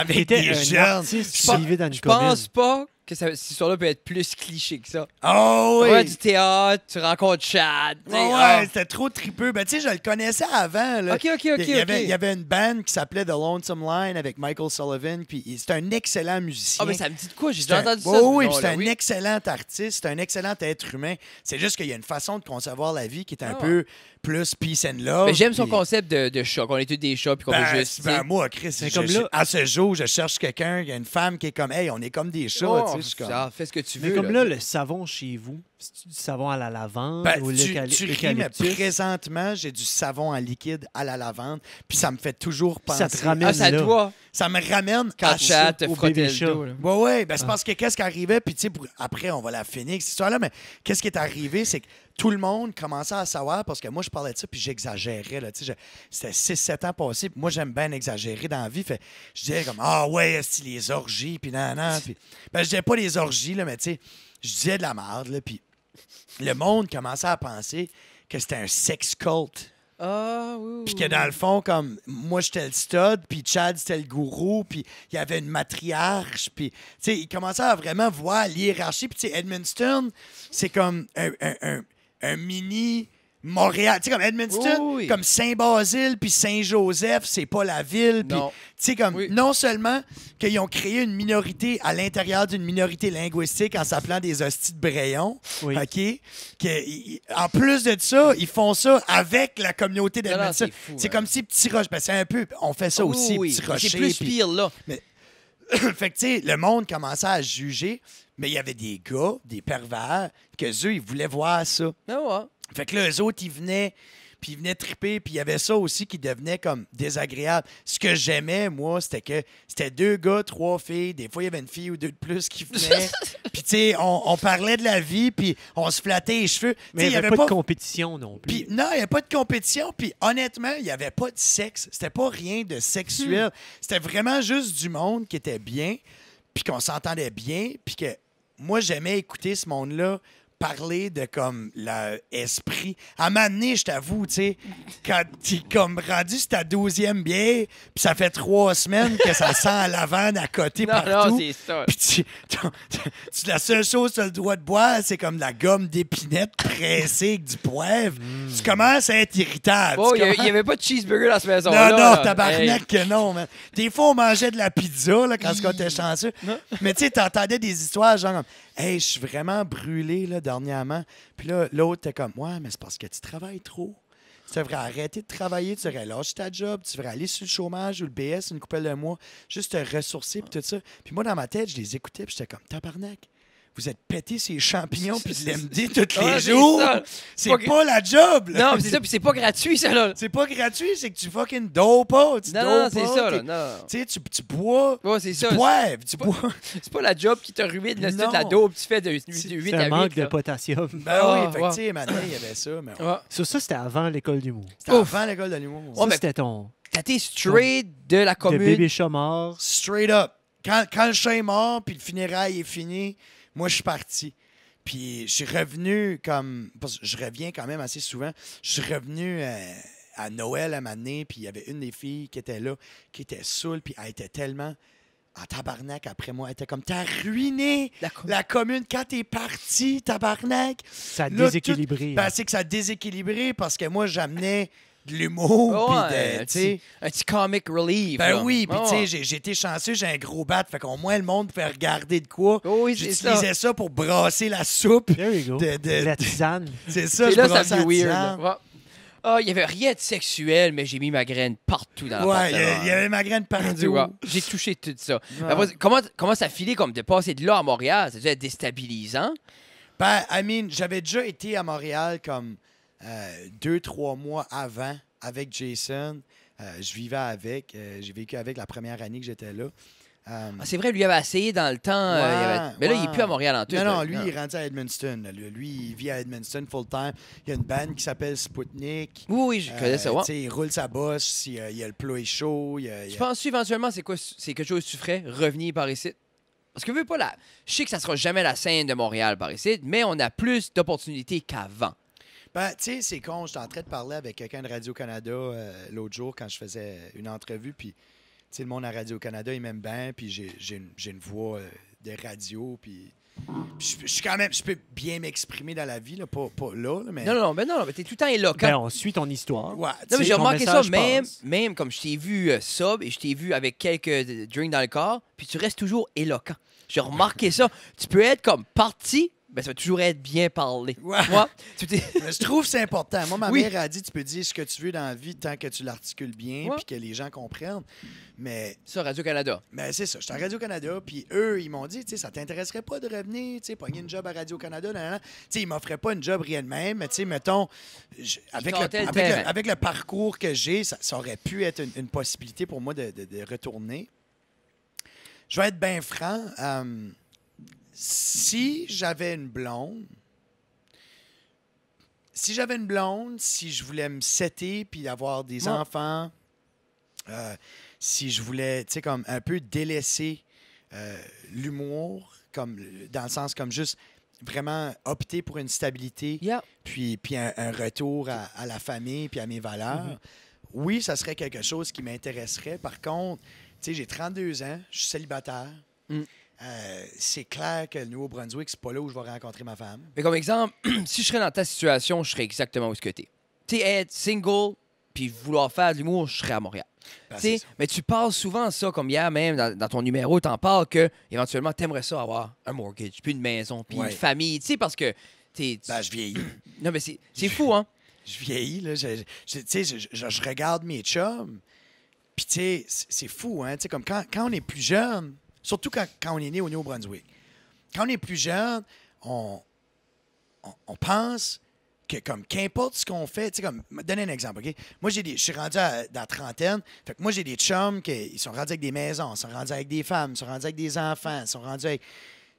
Avec des jeunes. Je pense pas que ça, cette histoire-là peut être plus cliché que ça. Oh oui! Ouais, du théâtre, tu rencontres Chad. Ah ah. ouais, c'était trop tripeux. Ben, tu sais, je le connaissais avant. OK, OK, OK. Il y, avait, une band qui s'appelait The Lonesome Line avec Michael Sullivan. Puis c'est un excellent musicien. Ah, mais ça me dit de quoi? J'ai déjà entendu ça. Oh, oui, c'est un excellent artiste, c'est un excellent être humain. C'est juste qu'il y a une façon de concevoir la vie qui est un peu plus peace and love. Mais j'aime son concept de, de chat, qu'on est tous des chats puis qu'on ben, veut juste. moi, Chris, comme là- à ce jour, je cherche quelqu'un, il y a une femme qui est comme, hey, on est comme des chats. Oh, tu sais, fais ce que tu veux. Mais comme là, le savon chez vous, cest du savon à la lavande ben, ou tu, tu ris, mais présentement, j'ai du savon en liquide à la lavande, puis ça me fait toujours penser. Ça te ramène ah, ça là. Ça me ramène Quand à tu ça. te au le chat. Oui, ben, c'est ah. parce que qu'est-ce qui arrivait, puis tu sais, après, on va la finir, cette histoire-là, mais qu'est-ce qui est arrivé, c'est que tout le monde commençait à savoir parce que moi, je parlais de ça, puis j'exagérais. c'était 6-7 ans passés, moi, j'aime bien exagérer dans la vie. Fait, je disais comme Ah ouais, est les orgies, puis nan, ben, je disais pas les orgies, là, mais tu je disais de la merde, là, puis le monde commençait à penser que c'était un sex cult. Ah, puis que dans le fond, comme moi, j'étais le stud, puis Chad, c'était le gourou, puis il y avait une matriarche, puis tu il commençait à vraiment voir l'hiérarchie. Puis tu sais, Stern, c'est comme un un mini Montréal, tu sais, comme Edmundston, comme Saint-Basile, puis Saint-Joseph, c'est pas la ville. tu sais, comme non seulement qu'ils ont créé une minorité à l'intérieur d'une minorité linguistique en s'appelant des hosties de Brayon, OK? Que, en plus de ça, ils font ça avec la communauté d'Edmundston. C'est hein. comme si Petit Rocher, ben c'est un peu, on fait ça aussi, Petit Rocher. C'est plus pire, là. fait que, tu sais, le monde commençait à juger, mais il y avait des gars, des pervers, que eux, ils voulaient voir ça. Ah fait que là, eux autres, ils venaient, puis ils venaient triper, puis il y avait ça aussi qui devenait comme désagréable. Ce que j'aimais, moi, c'était que c'était deux gars, trois filles, des fois il y avait une fille ou deux de plus qui venaient. puis tu sais, on, parlait de la vie, puis on se flattait les cheveux. Mais il n'y avait, pas de compétition non plus. Puis, non, il n'y avait pas de compétition, puis honnêtement, il n'y avait pas de sexe. C'était pas rien de sexuel. Hmm. C'était vraiment juste du monde qui était bien, puis qu'on s'entendait bien, puis que moi, j'aimais écouter ce monde-là parler de comme l'esprit. À ma je t'avoue, tu sais, quand t'es comme rendu ta douzième bière, puis ça fait trois semaines que ça sent à l'avant, à côté, partout. Non, c'est ça. Puis la seule chose sur le doigt de boire, c'est comme la gomme d'épinette pressée avec du poivre. Mm. Tu commences à être irritable. il n'y avait pas de cheeseburger dans cette maison. Non, là, non, là. tabarnak que non, man. Des fois, on mangeait de la pizza là, quand on était chanceux. Mais tu sais, t'entendais des histoires genre Hey, je suis vraiment brûlé là, dernièrement. Puis là, l'autre était comme Ouais, mais c'est parce que tu travailles trop. Tu devrais arrêter de travailler, tu devrais lâcher ta job, tu devrais aller sur le chômage ou le BS une couple de mois, juste te ressourcer et tout ça. Puis moi, dans ma tête, je les écoutais, puis j'étais comme tabarnak vous êtes pété ces champignons puis de l'MD tous les ah, jours. C'est pas, la job. Non, c'est ça, puis c'est pas gratuit, ça. là. C'est pas gratuit, c'est que tu fucking dopes pas. Oh, tu non, non, c'est oh, ça. Là, non. Tu sais, tu bois. Ouais, c'est ça. Tu tu bois. C'est pas la job qui te ruine, c'est c'est la dope tu fais de, 8 à 8. un manque de potassium. Ben oui, ah, effectivement, il y avait ça. Mais ça, c'était avant l'école d'humour. C'était avant l'école de l'humour. Ça, c'était ton... T'étais straight de la commune. De bébé chat mort. Straight up. Quand, le chat est mort, puis le funérail est fini, moi, je suis parti. Puis je suis revenu comme. je reviens quand même assez souvent. Je suis revenu euh, à, Noël à Mané, puis il y avait une des filles qui était là, qui était saoule, puis elle était tellement en tabarnak après moi. Elle était comme T'as ruiné la, commune quand t'es parti, tabarnak. Ça a déséquilibré. Ben, hein. c'est que ça a déséquilibré parce que moi, j'amenais de l'humour. pis de... un petit comic relief. Ben oui, puis t'sais, tu sais, j'étais chanceux, j'ai un gros bat. Fait qu'au moins, le monde pouvait regarder de quoi. oui, J'utilisais ça. pour brasser la soupe. De, la tisane. C'est ça, je là, ça weird. Ah, il n'y avait rien de sexuel, mais j'ai mis ma graine partout dans la Ouais, il y, avait ma graine partout. j'ai touché tout ça. comment, comment ça filait comme de passer de là à Montréal? Ça devait déstabilisant. Ben, I mean, j'avais déjà été à Montréal comme euh, deux, trois mois avant avec Jason. Euh, je vivais avec. Euh, j'ai vécu avec la première année que j'étais là. Ah, c'est vrai, lui avait essayé dans le temps. Mais là, il n'est plus à Montréal en tout. Non, non, lui, il est rendu à Edmonton, Lui, il vit à Edmonton full-time. Il y a une bande qui s'appelle Sputnik Oui, oui, je connais ça. Il roule sa bosse, il y a, le plat est chaud. Il Tu éventuellement, c'est quoi c'est quelque chose que tu ferais, revenir par ici? Parce que veux pas la. Je sais que ça sera jamais la scène de Montréal par ici, mais on a plus d'opportunités qu'avant. Ben, tu sais, c'est con. J'étais en train de parler avec quelqu'un de Radio-Canada euh, l'autre jour quand je faisais une entrevue. Puis, tu le monde à Radio-Canada, il m'aime bien. Puis, j'ai une, voix euh, de radio. Puis, je, suis quand même, je peux bien m'exprimer dans la vie, là, pas, là, mais... Non, non, mais non, mais t'es tout le temps éloquent. Ben, on suit ton histoire. Ouais, mais j'ai remarqué ça, même, comme je t'ai vu euh, sub et je t'ai vu avec quelques drinks dans le corps, puis tu restes toujours éloquent. J'ai remarqué ça. Tu peux être comme parti, ben, ça va toujours être bien parlé. Moi, je trouve que c'est important. Moi, ma mère a dit tu peux dire ce que tu veux dans la vie tant que tu l'articules bien puis que les gens comprennent. Mais. Ça, Radio-Canada. Mais c'est ça. J'étais à Radio-Canada, puis eux, ils m'ont dit tu sais, ça t'intéresserait pas de revenir, tu sais, pogner une job à Radio-Canada. Tu sais, ils m'offraient pas une job même mais tu sais, mettons, avec, le, avec, le, parcours que j'ai, ça, aurait pu être une, possibilité pour moi de, retourner. Je vais être bien franc. Euh, si j'avais une blonde, si j'avais une blonde, si je voulais me setter puis avoir des enfants, euh, si je voulais, tu sais, comme un peu délaisser euh, l'humour, comme dans le sens comme juste vraiment opter pour une stabilité, puis, puis un, retour à, la famille, puis à mes valeurs. Mm-hmm. Oui, ça serait quelque chose qui m'intéresserait. Par contre, tu sais, j'ai 32 ans, je suis célibataire. Mm. Euh, c'est clair que le Nouveau-Brunswick, c'est pas là où je vais rencontrer ma femme. Mais comme exemple, si je serais dans ta situation, je serais exactement où ce que t'es. Tu être single, puis vouloir faire de l'humour, je serais à Montréal. Ben, mais tu parles souvent ça, comme hier même, dans, ton numéro, en parles que éventuellement, t'aimerais ça avoir un mortgage, puis une maison, puis une famille, tu parce que t'es... Ben, je vieillis. non, mais c'est fou, hein? Je vieillis, là. Tu je, regarde mes chums, puis tu c'est fou, hein? Tu sais, comme quand, quand on est plus jeune Surtout quand, on est né au new brunswick Quand on est plus jeune, on, pense que comme qu'importe ce qu'on fait, tu sais comme donner un exemple, OK Moi j'ai des je suis rendu à, dans la trentaine, fait que moi j'ai des chums qui ils sont rendus avec des maisons, ils sont rendus avec des femmes, ils sont rendus avec des enfants, ils sont rendus avec tu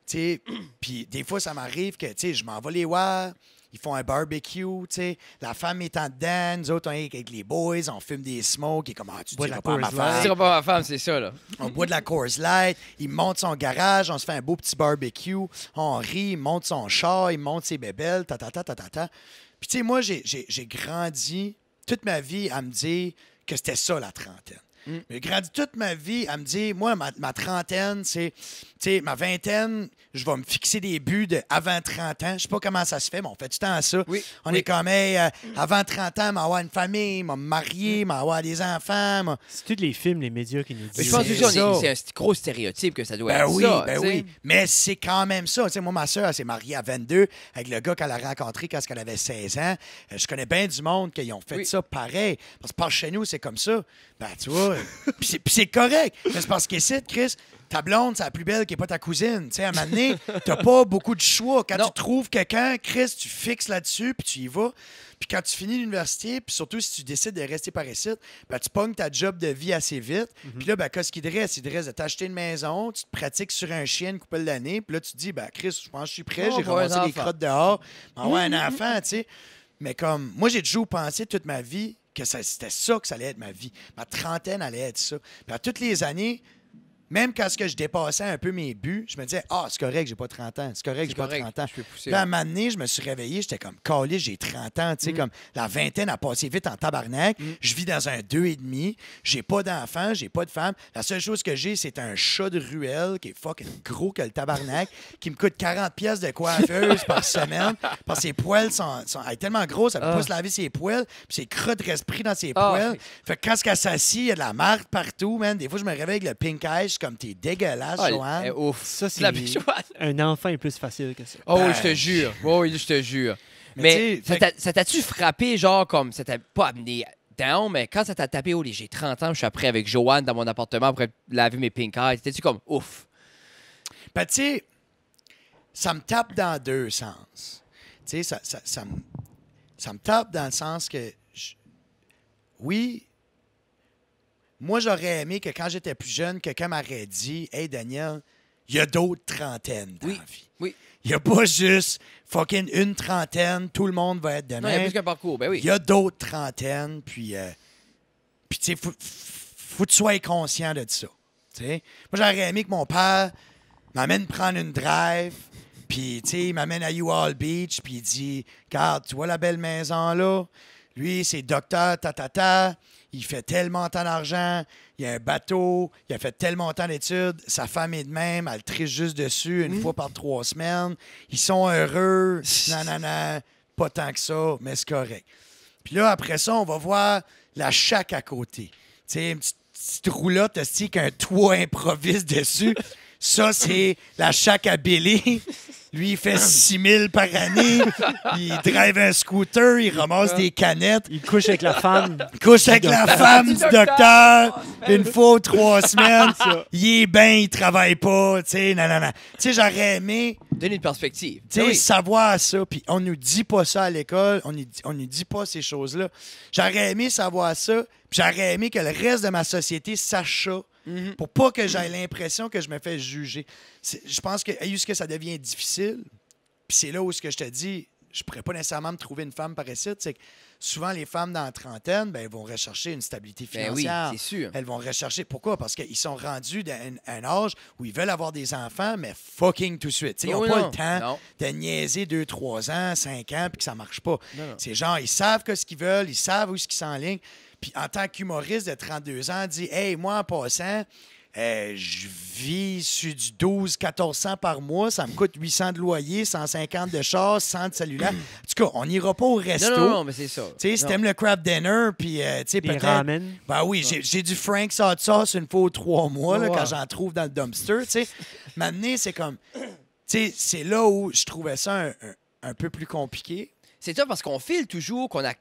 sais puis des fois ça m'arrive que tu sais je m'en vais les voir, ils font un barbecue, tu sais. La femme est en dedans, nous autres, on est avec les boys, on fume des smokes, et comme, ah, tu dis de ma femme. Tu ma femme, c'est ça, là. On boit de la Coors Light, il monte son garage, on se fait un beau petit barbecue, on rit, il monte son chat, il monte ses bébelles, ta ta ta ta ta ta. Puis, tu sais, moi, j'ai grandi toute ma vie à me dire que c'était ça, la trentaine. Mm. J'ai grandi toute ma vie à me dire, moi, ma trentaine, c'est tu sais, ma vingtaine, je vais me fixer des buts de avant 30 ans. Je sais pas comment ça se fait, mais on fait du temps à ça. on est quand même euh, avant 30 ans, avoir une famille, me marier, avoir des enfants. C'est tous les films, les médias qui nous disent. je pense que c'est un gros stéréotype que ça doit ben être. ça, ben oui, mais c'est quand même ça. T'sais, moi, ma soeur, elle s'est mariée à 22 avec le gars qu'elle a rencontré quand elle avait 16 ans. Euh, je connais bien du monde qui ont fait ça pareil. Parce que par chez nous, c'est comme ça. Ben, tu vois, euh, c'est correct. Mais c'est parce qu'ici, Chris, ta blonde, c'est la plus belle qui n'est pas ta cousine. Tu à un moment donné, t'as pas beaucoup de choix. Quand tu trouves quelqu'un, Chris, tu fixes là-dessus, puis tu y vas. Puis quand tu finis l'université, puis surtout si tu décides de rester par ici, ben, tu pognes ta job de vie assez vite. Mhm. Puis là, ben, qu'est-ce qui te reste? Il de t'acheter une maison, tu te pratiques sur un chien une couple d'années, puis là, tu te dis, ben, Chris, je pense que je suis prêt, oh j'ai ramassé les crottes dehors, ben ouais, un mhm, mhm. enfant, tu sais. Mais comme, moi, j'ai toujours pensé toute ma vie que c'était ça que ça allait être ma vie. Ma trentaine allait être ça. Puis à toutes les années, même quand ce que je dépassais un peu mes buts, je me disais Ah, c'est correct, j'ai pas 30 ans. C'est correct, j'ai pas 30 ans. Puis à un moment je me suis réveillé, j'étais comme Calé, j'ai 30 ans. Tu sais, mm. comme la vingtaine a passé vite en tabarnak. Mm. Je vis dans un deux et demi, J'ai pas d'enfants, j'ai pas de femme. La seule chose que j'ai, c'est un chat de ruelle qui est fucking gros que le tabarnak, qui me coûte 40 pièces de coiffeuse par semaine. Parce que ses poils sont, sont elle est tellement grosse, ça ah. peut pas se laver ses poils. Puis ses crottes restent dans ses ah, poils. Fait que quand elle s'assit, il y a de la marque partout, man. Des fois, je me réveille avec le pink eye comme t'es dégueulasse, ah, Joanne. Eh, ça, c'est Un enfant est plus facile que ça. Oh, je te ben. jure. Oh je te jure. Mais ça t'a- tu frappé, genre, comme, ça t'a pas amené down, mais quand ça t'a tapé, oh, j'ai 30 ans, je suis après avec Joanne dans mon appartement après laver mes pink eyes, t'étais-tu comme, ouf? Ben, tu sais, ça me tape dans deux sens. Tu sais, ça, me, tape dans le sens que, oui, moi, j'aurais aimé que quand j'étais plus jeune, quelqu'un m'aurait dit Hey, Daniel, il y a d'autres trentaines dans la vie. Oui. Il n'y a pas juste fucking une trentaine, tout le monde va être demain. il y a plus qu'un parcours, ben oui. Il y a d'autres trentaines, puis, euh, tu sais, faut, faut que tu sois conscient de ça. Moi, j'aurais aimé que mon père m'amène prendre une drive, puis tu sais, il m'amène à u Beach, puis il dit Garde, tu vois la belle maison là Lui, c'est docteur, tatata. Ta, il fait tellement tant d'argent, il a un bateau, il a fait tellement tant d'études, sa femme est de même, elle triche juste dessus une fois par trois semaines, ils sont heureux, nanana, pas tant que ça, mais c'est correct. Puis là, après ça, on va voir la chaque à côté. Tu sais, une petite, petite roulotte, aussi qu'un toit improvise dessus. Ça, c'est la chac à Billy. Lui, il fait 6 000 par année. il drive un scooter, il ramasse des canettes. Il couche avec la femme. Il couche avec la femme du docteur une fois trois semaines. il est bien, il travaille pas. Tu sais, j'aurais aimé. Donner une perspective. Tu sais, ben savoir ça. Puis on nous dit pas ça à l'école. On nous, on nous dit pas ces choses-là. J'aurais aimé savoir ça. j'aurais aimé que le reste de ma société sache ça Mhm. pour pas que j'aie l'impression que je me fais juger. Je pense que, est-ce que ça devient difficile? Puis c'est là où ce que je te dis, je pourrais pas nécessairement me trouver une femme par ici. C'est que souvent, les femmes dans la trentaine, ben, elles vont rechercher une stabilité financière. Ben oui, sûr. Elles vont rechercher. Pourquoi? Parce qu'ils sont rendus à un, âge où ils veulent avoir des enfants, mais fucking tout de suite. ils n'ont pas le temps de niaiser deux, trois ans, cinq ans, puis que ça marche pas. C'est genre, ils savent que ce qu'ils veulent, ils savent où ce qu'ils s'enlignent. Puis en tant qu'humoriste de 32 ans, dit Hey, moi en passant, euh, je vis sur du 12 14 cents par mois, ça me coûte 800 de loyer, 150 de chasse, 100 de cellulaire. En tout cas, on n'ira pas au resto. Non, non, mais c'est ça. Tu sais, si t'aimes le crab dinner, puis euh, tu sais peut-être ramen. Ben oui, j'ai du Frank hot sauce une fois ou trois mois quand j'en trouve dans le dumpster, tu sais. M'amener, c'est comme tu sais, c'est là où je trouvais ça un, peu plus compliqué. C'est ça parce qu'on file toujours qu'on a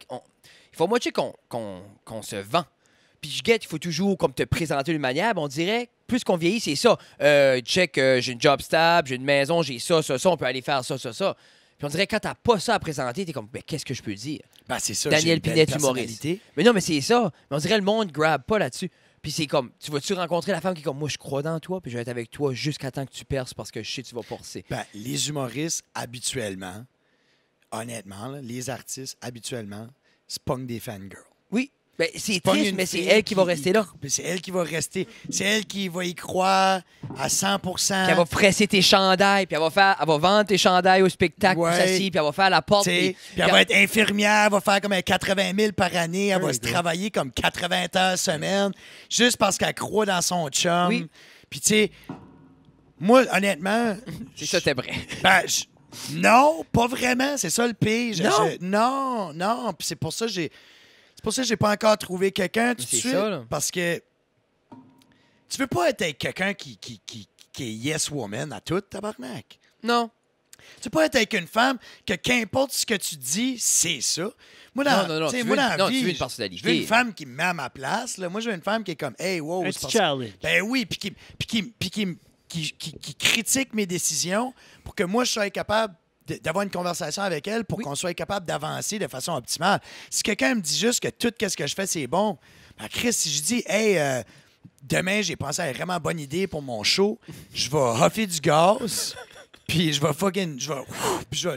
il faut moi qu'on sais qu'on se vend. Puis je guette, il faut toujours comme te présenter d'une manière. Ben, on dirait, plus qu'on vieillit, c'est ça. Euh, check, euh, j'ai une job stable, j'ai une maison, j'ai ça, ça, ça, on peut aller faire ça, ça, ça. Puis on dirait, quand t'as pas ça à présenter, t'es comme, ben, qu'est-ce que je peux dire? Ben, c'est ça. Daniel Pinette, humoriste. Mais non, mais c'est ça. Mais on dirait, le monde grab pas là-dessus. Puis c'est comme, tu vas-tu rencontrer la femme qui est comme, moi, je crois dans toi, puis je vais être avec toi jusqu'à temps que tu perces parce que je sais que tu vas forcer. Ben, les humoristes, habituellement, honnêtement, les artistes, habituellement, Spunk des fangirls. Oui. Ben, c'est triste, mais c'est elle qui, va rester là. Ben, c'est elle qui va rester. C'est elle qui va y croire à 100 Puis elle va presser tes chandails, puis elle va, faire, elle va vendre tes chandails au spectacle, puis elle va faire la porte. Puis, elle, va être infirmière, elle va faire comme 80 000 par année, elle va se travailler comme 80 heures semaine, juste parce qu'elle croit dans son chum. Puis tu sais, moi, honnêtement... c'est ça, t'es vrai. Ben, non, pas vraiment. C'est ça le pire. Non. non, Puis c'est pour ça que j'ai. C'est pour ça j'ai pas encore trouvé quelqu'un Parce que tu veux pas être avec quelqu'un qui, qui, est yes woman à tout, tabarnak. Non. Tu veux pas être avec une femme que qu'importe ce que tu dis, c'est ça. Moi, Non, tu veux une personnalité. Je veux une femme qui me met à ma place. Moi, je veux une femme qui est comme, hey, wow, Un petit Ben oui, puis qui, puis puis qui, qui, critiquent critique mes décisions pour que moi, je sois capable d'avoir une conversation avec elle pour qu'on soit capable d'avancer de façon optimale. Si quelqu'un me dit juste que tout ce que je fais, c'est bon, ben Chris, si je dis, hey, euh, demain, j'ai pensé à une vraiment bonne idée pour mon show, je vais hoffer du gaz puis je vais fucking. Je vais,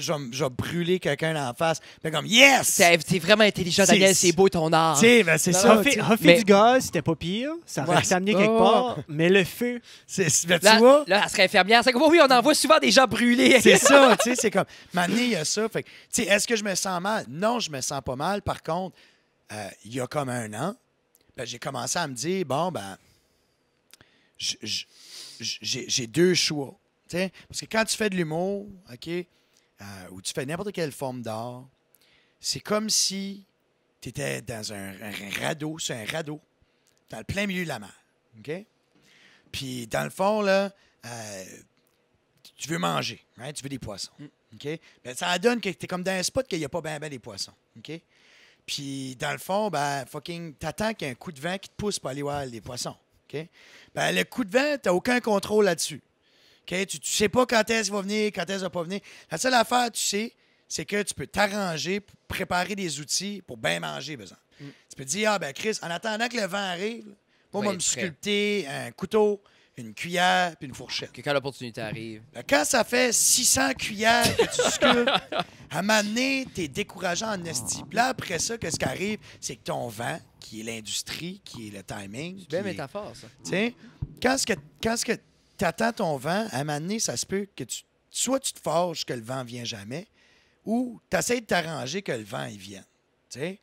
je, vais, brûler quelqu'un en face. Mais comme, yes! T'es vraiment intelligent, Daniel, c'est beau ton art. Tu sais, ben c'est ça. Huffy du gaz, c'était pas pire. Ça va ouais. Oh, quelque oh, part. Oh. Mais le feu. c'est. Ben, là, tu vois? Là, elle serait infirmière. C'est comme, oui, on en voit souvent des gens brûler. C'est ça, tu sais, c'est comme. m'amener il y a ça. Fait tu sais, est-ce que je me sens mal? Non, je me sens pas mal. Par contre, euh, il y a comme un an, ben, j'ai commencé à me dire, bon, ben, j'ai deux choix parce que quand tu fais de l'humour, OK, euh, ou tu fais n'importe quelle forme d'art, c'est comme si tu étais dans un, radeau, c'est un radeau, dans le plein milieu de la mer. OK? Puis, dans le fond, là, euh, tu veux manger, hein, tu veux des poissons. Mm. OK? Ben, ça donne que tu es comme dans un spot qu'il n'y a pas bien ben des poissons. OK? Puis, dans le fond, ben, fucking, t'attends qu'il y ait un coup de vent qui te pousse pour aller voir les poissons. OK? Ben, le coup de vent, tu n'as aucun contrôle là-dessus. Tu ne sais pas quand est-ce va venir, quand est-ce va pas venir. La seule affaire, tu sais, c'est que tu peux t'arranger pour préparer des outils pour bien manger, besoin. Mm. Tu peux dire, ah ben Chris, en attendant que le vent arrive, pour moi, ben, me sculpter un couteau, une cuillère puis une fourchette. quand l'opportunité arrive. Ben, quand ça fait 600 cuillères que tu sculptes, à un moment donné, t'es décourageant en esti. là, après ça, qu'est-ce qui arrive? C'est que ton vent, qui est l'industrie, qui est le timing... C'est belle métaphore, ça. Tu sais, quand ce que... Quand ce que t'attends ton vent, à un moment donné, ça se peut que tu, soit tu te forges que le vent ne vient jamais, ou tu essaies de t'arranger que le vent il vienne. sais,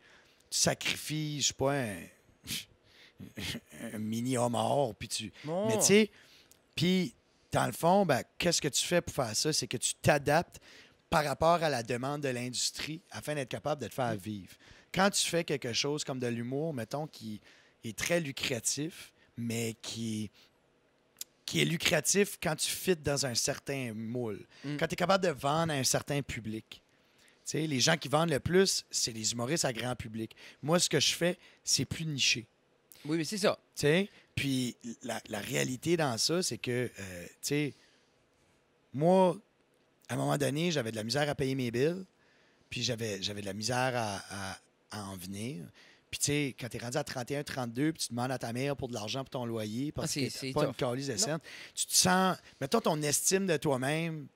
Tu sacrifies, je sais pas, un, mini homard, puis tu. Oh. Mais tu sais, puis dans le fond, ben, qu'est-ce que tu fais pour faire ça? C'est que tu t'adaptes par rapport à la demande de l'industrie afin d'être capable de te faire vivre. Quand tu fais quelque chose comme de l'humour, mettons, qui est très lucratif, mais qui qui est lucratif quand tu fites dans un certain moule, mm. quand tu es capable de vendre à un certain public. les gens qui vendent le plus, c'est les humoristes à grand public. Moi, ce que je fais, c'est plus niché. Oui, mais c'est ça. Puis la, réalité dans ça, c'est que, euh, moi, à un moment donné, j'avais de la misère à payer mes billes, puis j'avais, j'avais de la misère à en venir. Puis, tu sais, quand tu es rendu à 31, 32, puis tu demandes à ta mère pour de l'argent pour ton loyer, parce ah, que c'est pas une de tu te sens. Mais toi, ton estime de toi-même,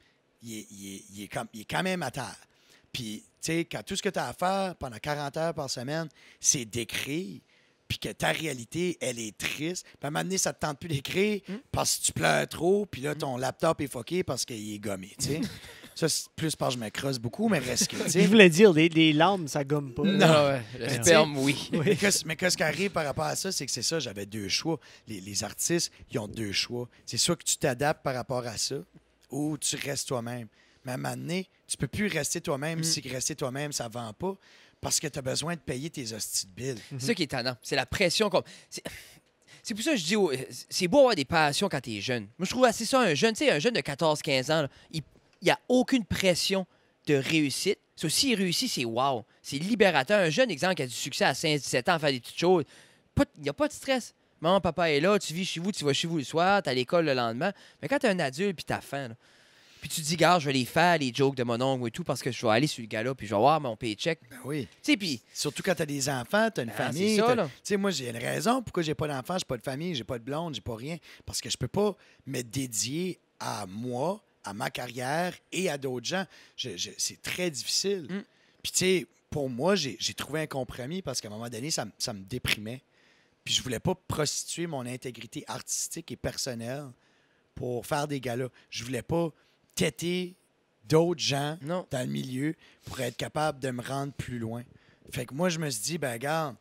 il est, est quand même à terre. Puis, tu sais, quand tout ce que tu as à faire pendant 40 heures par semaine, c'est d'écrire, puis que ta réalité, elle est triste, puis à un moment donné, ça te tente plus d'écrire hmm. parce que tu pleures trop, puis là, hmm. ton laptop est foqué parce qu'il est gommé, tu sais. Ça, c'est plus parce que je me creuse beaucoup, mais reste que. je voulais dire, des larmes, ça gomme pas. Non, ah ouais, le oui. Mais ce qui arrive par rapport à ça, c'est que c'est ça, j'avais deux choix. Les, artistes, ils ont deux choix. C'est soit que tu t'adaptes par rapport à ça ou tu restes toi-même. Mais à un moment donné, tu peux plus rester toi-même mm. si rester toi-même, ça vend pas parce que tu as besoin de payer tes hosties de billes. C'est ça qui est étonnant. C'est la pression. Comme... C'est pour ça que je dis, c'est beau avoir des passions quand es jeune. Moi, je trouve assez ça un jeune, tu sais, un jeune de 14-15 ans, il, il n'y a aucune pression de réussite. ceci s'il réussit, c'est wow. C'est libérateur. Un jeune, exemple, qui a du succès à 5-17 ans, faire des petites choses, il n'y a pas de stress. Maman, papa est là, tu vis chez vous, tu vas chez vous le soir, tu à l'école le lendemain. Mais quand tu es un adulte puis tu as faim, puis tu te dis, gars, je vais les faire, les jokes de mon oncle et tout, parce que je vais aller sur le gala, puis je vais avoir mon paycheck. Ben oui. Tu sais, Surtout quand t'as des enfants, tu as une ah, famille. Tu sais, moi, j'ai une raison pourquoi j'ai pas d'enfants, j'ai pas de famille, j'ai pas de blonde, j'ai pas rien. Parce que je peux pas me dédier à moi à ma carrière et à d'autres gens. c'est très difficile. Mm. Puis, tu sais, pour moi, j'ai trouvé un compromis parce qu'à un moment donné, ça, me déprimait. Puis, je voulais pas prostituer mon intégrité artistique et personnelle pour faire des galas. Je voulais pas têter d'autres gens dans le milieu pour être capable de me rendre plus loin. Fait que moi, je me suis dit, ben, regarde,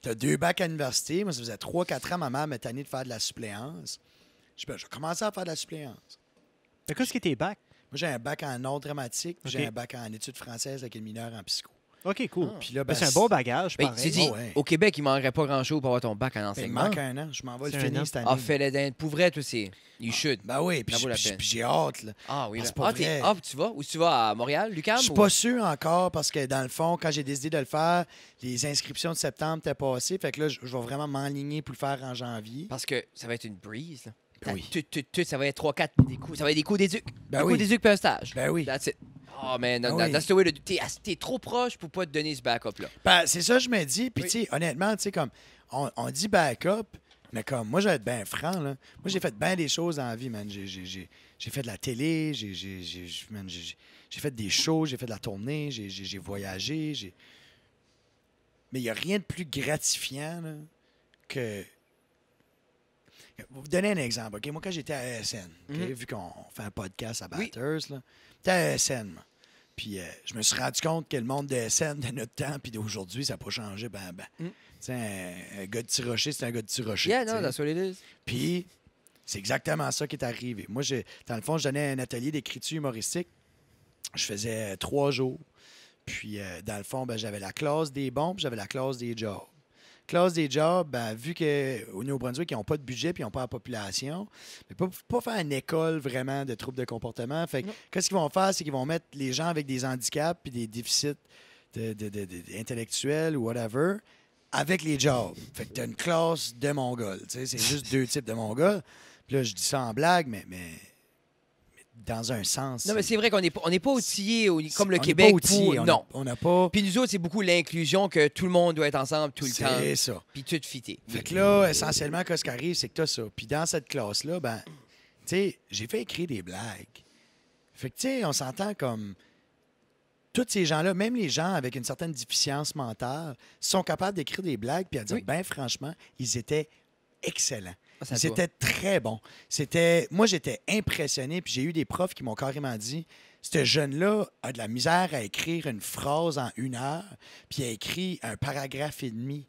T'as deux bacs à l'université. Moi, ça faisait 3-4 ans, ma mère m'a tanné de faire de la suppléance. Je, bien, je vais à faire de la suppléance qu'est-ce qui tes bac? Moi, j'ai un bac en ordre dramatique, j'ai un bac en études françaises avec une mineure en psycho. OK, cool. Ah. Puis là, ben, ben, c'est un bon bagage. tu dis, oh, au Québec, il manquerait pas grand-chose pour avoir ton bac en ben, enseignement. il manque un an. Je m'en vais le finir cette année. Ah, fais le dingue. Pour vrai, toi, c'est. Il ah, ben oui, puis, j'ai hâte. Là. Ah oui, c'est pas ah, tu vas? tu vas? À Montréal, Lucas? Je suis pas sûr encore parce que, dans le fond, quand j'ai décidé de le faire, les inscriptions de septembre étaient passées. Fait que là, je vais vraiment m'enligner pour le faire en janvier. Parce que ça va être une brise. Là oui. tu ça va être 3-4 des coups. Ça va être des coups des ducs. Ben des coups des ducs puis un stage. Ben oui. That's it. Oh, man, non, ben oui. the way t'es, trop proche pour pas te donner ce backup-là. Ben, c'est ça, je me dis. Puis, tu sais, honnêtement, tu sais, comme, on, on, dit backup, mais comme, moi, je vais être bien franc, là. Moi, j'ai fait bien des choses dans la vie, man. J'ai, fait de la télé, j'ai, j'ai fait des shows, j'ai fait de la tournée, j'ai, voyagé, Mais il n'y a rien de plus gratifiant, que vous donner un exemple. Moi, quand j'étais à ASN, e mhm. vu qu'on fait un podcast à Batters, j'étais à ASN. E puis euh, je me suis rendu compte que le monde de e SN de notre temps puis d'aujourd'hui, ça n'a pas changé. Ben, ben. Mhm. un, gars de Tirocher, c'est un gars de Tirocher. Puis c'est exactement ça qui est arrivé. Moi, j'ai. dans le fond, je donnais un atelier d'écriture humoristique. Je faisais euh, trois jours. Puis, euh, dans le fond, ben, j'avais la classe des bons, j'avais la classe des jobs classe des jobs, ben, vu qu'au Nouveau-Brunswick, ils n'ont pas de budget puis ils n'ont pas la population, ils ne pas faire une école vraiment de troubles de comportement. Fait qu'est-ce qu'ils vont faire? C'est qu'ils vont mettre les gens avec des handicaps puis des déficits de, intellectuels ou whatever avec les jobs. Fait que une classe de Mongols. C'est juste deux types de Mongols. Puis là, je dis ça en blague, mais dans un sens. Non, mais c'est vrai qu'on n'est pas, pas outillé comme le on Québec. Pas outillés, non. on n'a pas. Puis nous autres, c'est beaucoup l'inclusion que tout le monde doit être ensemble tout le temps. C'est ça. Puis tout fité. Fait que là, essentiellement, ce qui arrive, c'est que tu as ça. Puis dans cette classe-là, ben, tu sais, j'ai fait écrire des blagues. Fait que, tu sais, on s'entend comme. Tous ces gens-là, même les gens avec une certaine déficience mentale, sont capables d'écrire des blagues puis à dire, ben franchement, ils étaient excellents. C'était très bon. C'était, moi, j'étais impressionné, puis j'ai eu des profs qui m'ont carrément dit ce jeune-là a de la misère à écrire une phrase en une heure, puis a écrit un paragraphe et demi.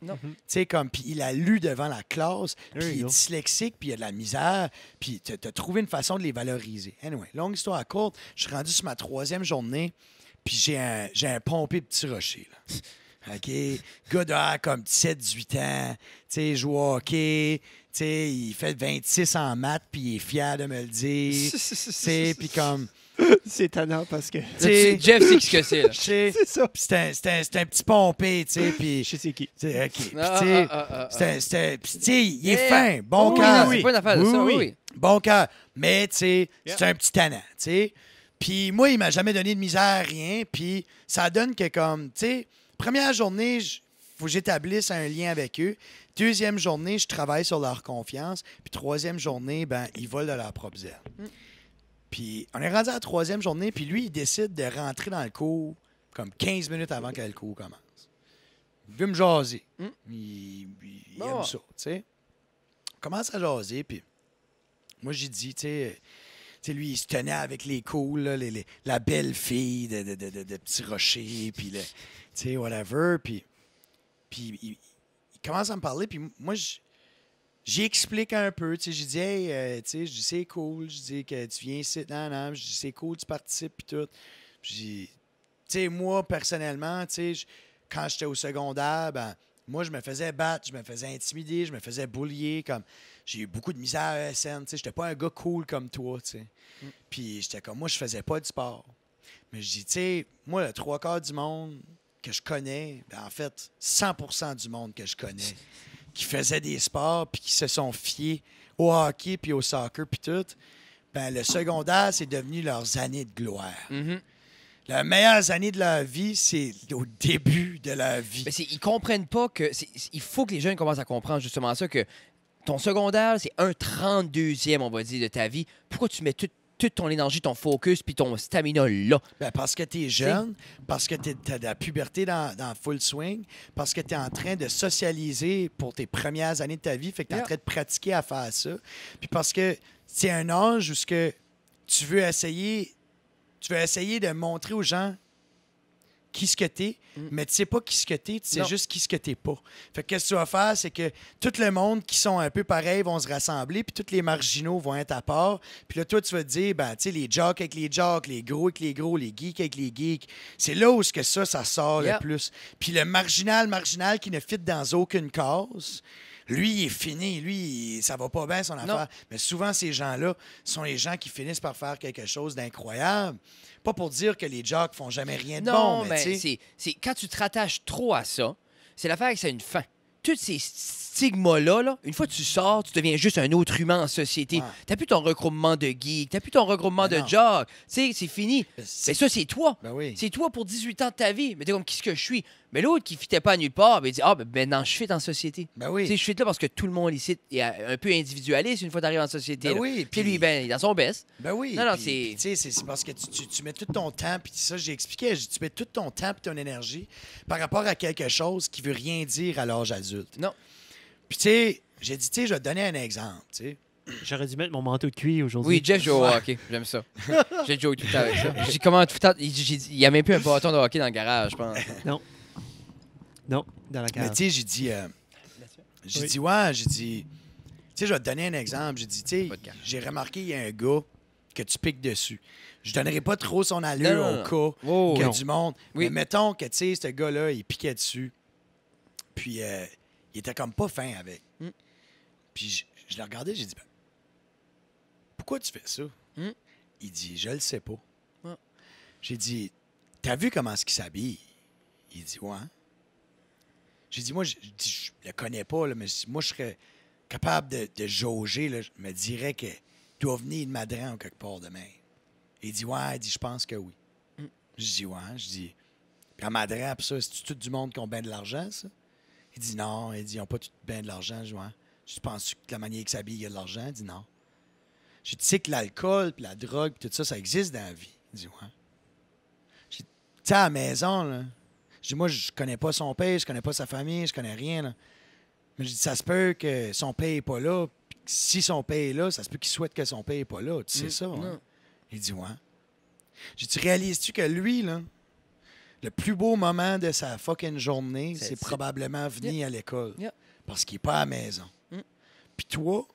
comme, puis il a lu devant la classe, puis il est dyslexique, puis il a de la misère, puis tu as trouvé une façon de les valoriser. Anyway, longue histoire courte, je suis rendu sur ma troisième journée, puis j'ai un, pompé petit rocher, OK? Gars comme 7 18 ans, tu sais, joue au hockey, il fait 26 en maths, puis il est fier de me le dire. puis comme. C'est étonnant parce que. Jeff, c'est ce que c'est, C'est ça. C'est un, un, petit pompé, tu sais. Je sais c'est qui. T'sais, OK. Puis, tu sais, il est eh, fin, bon cœur. c'est pas une affaire de ça, oui. Bon cœur. Mais, tu sais, c'est un petit tannant, tu sais. Puis, moi, il m'a jamais donné de misère, rien. Puis, ça donne que, comme, tu sais, première journée, faut que j'établisse un lien avec eux. Deuxième journée, je travaille sur leur confiance. Puis troisième journée, ben, ils volent de leur propre zèle. Mm. Puis on est rendu à la troisième journée, puis lui, il décide de rentrer dans le cours comme 15 minutes avant que le cours commence. Il veut me jaser. Mm. Il, aime ça, tu sais. commence à jaser, puis moi, j'ai dit, tu sais... lui, il se tenait avec les cours, la belle fille de, petits rochers, de Petit Rocher, puis le, whatever. Puis, puis il, commence à me parler, puis moi, j'y explique un peu. Tu sais, j'ai dit, hey, euh, sais, je dis, c'est cool. Je dis que tu viens ici, non, non. Je dis, c'est cool, tu participes, puis tout. Puis, tu sais, moi, personnellement, tu quand j'étais au secondaire, ben, moi, je me faisais battre, je me faisais intimider, je me faisais boulier. Comme, j'ai eu beaucoup de misère à ESN. Je n'étais pas un gars cool comme toi. sais. Mm. Puis j'étais comme, moi, je faisais pas du sport. Mais je dis, moi, le trois quarts du monde, que je connais, ben, en fait, 100 du monde que je connais, qui faisaient des sports puis qui se sont fiés au hockey puis au soccer puis tout, ben le secondaire, c'est devenu leurs années de gloire. La mm-hmm. meilleure Les meilleures années de leur vie, c'est au début de leur vie. Mais ils comprennent pas que. Il faut que les jeunes commencent à comprendre justement ça, que ton secondaire, c'est un 32e, on va dire, de ta vie. Pourquoi tu mets tout ton énergie, ton focus, puis ton stamina là. Ben, parce que tu es jeune, parce que tu as de la puberté dans, full swing, parce que tu es en train de socialiser pour tes premières années de ta vie, fait que tu es en train de pratiquer à faire ça. Puis parce que c'est un âge où ce que tu veux essayer tu veux essayer de montrer aux gens qui ce que t'es, mm. mais tu sais pas qui ce que t'es, tu sais juste qui ce que t'es pas. Fait que qu'est-ce que tu vas faire, c'est que tout le monde qui sont un peu pareils vont se rassembler, puis tous les marginaux vont être à part. Puis là, toi, tu vas te dire, ben, tu sais, les jocks avec les jocks, les gros avec les gros, les geeks avec les geeks. C'est là où ce que ça, ça sort le plus. Puis le marginal, marginal qui ne fit dans aucune cause lui, il est fini. Lui, ça va pas bien son affaire. Mais souvent, ces gens-là sont les gens qui finissent par faire quelque chose d'incroyable. Pas pour dire que les jocks font jamais rien de non, bon, mais, c'est quand tu te rattaches trop à ça, c'est l'affaire que ça une fin. Toutes ces stigma-là, une fois que tu sors, tu deviens juste un autre humain en société. tu T'as plus ton regroupement de geek, t'as plus ton regroupement ben de jog. c'est fini. Mais ben, ben, ça, c'est toi. C'est toi pour 18 ans de ta vie. Mais t'es comme, qu'est-ce que je suis? Mais l'autre qui fitait pas nulle part, il dit, ah, ben non, je suis en société. oui. je suis là parce que tout le monde ici est euh, un peu individualiste une fois t'arrives en société. oui. Puis lui, ben, il est dans son best. Ben oui. Non, non, c'est. c'est parce que tu, mets tout ton temps, puis ça, j'ai expliqué, tu mets tout ton temps et ton énergie par rapport à quelque chose qui veut rien dire à l'âge adulte. Non. Puis, tu sais, j'ai dit, tu sais, je vais te donner un exemple, tu sais. J'aurais dû mettre mon manteau de cuir aujourd'hui. Oui, Jeff joue au hockey. J'aime ça. J'ai joué tout le temps avec ça. J'ai comment tout le temps. Il n'y a même plus un bâton de hockey dans le garage, je pense. Non. Non, dans la garage. Mais tu sais, j'ai dit. Euh, j'ai dit, ouais, j'ai dit. Tu sais, je vais te donner un exemple. J'ai dit, tu sais, j'ai remarqué, il y a un gars que tu piques dessus. Je donnerai pas trop son allure au cas oh, oh, qu'il y a oh. du monde. Mais mettons que, tu sais, ce gars-là, il piquait dessus. Puis, euh, il était comme pas fin avec. Mm. Puis je, je l'ai regardé, j'ai dit, ben, pourquoi tu fais ça? Mm. Il dit, je le sais pas. J'ai dit, t'as vu comment ce qu'il s'habille? Il dit, ouais. Hein. J'ai dit, moi, je, je, le connais pas, là, mais moi, je serais capable de, jauger, je me dirais que doit venir de Madran quelque part demain. Il dit, ouais, il dit, je pense que oui. Mm. Je dis, ouais, je dis. Puis en Madran, ça, c'est tout du monde qui ont bien de l'argent, ça? Il dit non. Il dit, ils n'ont pas tout bien de l'argent, Joan. Je pense que la manière qu'ils s'habille il y a de l'argent. Il dit non. Je tu sais que l'alcool, la drogue, tout ça, ça existe dans la vie. Il dit ouais. Tu sais, à la maison, là. Je dis, moi, je connais pas son père, je connais pas sa famille, je connais rien. Mais je dis, ça se peut que son père n'est pas là. si son père est là, ça se peut qu'il souhaite que son père n'est pas là. Tu sais mm. ça, hein? Il dit, ouais. J'ai dit, réalises-tu que lui, là, le plus beau moment de sa fucking journée, c'est probablement venir à l'école. Parce qu'il n'est pas à la maison. Mm. Puis toi,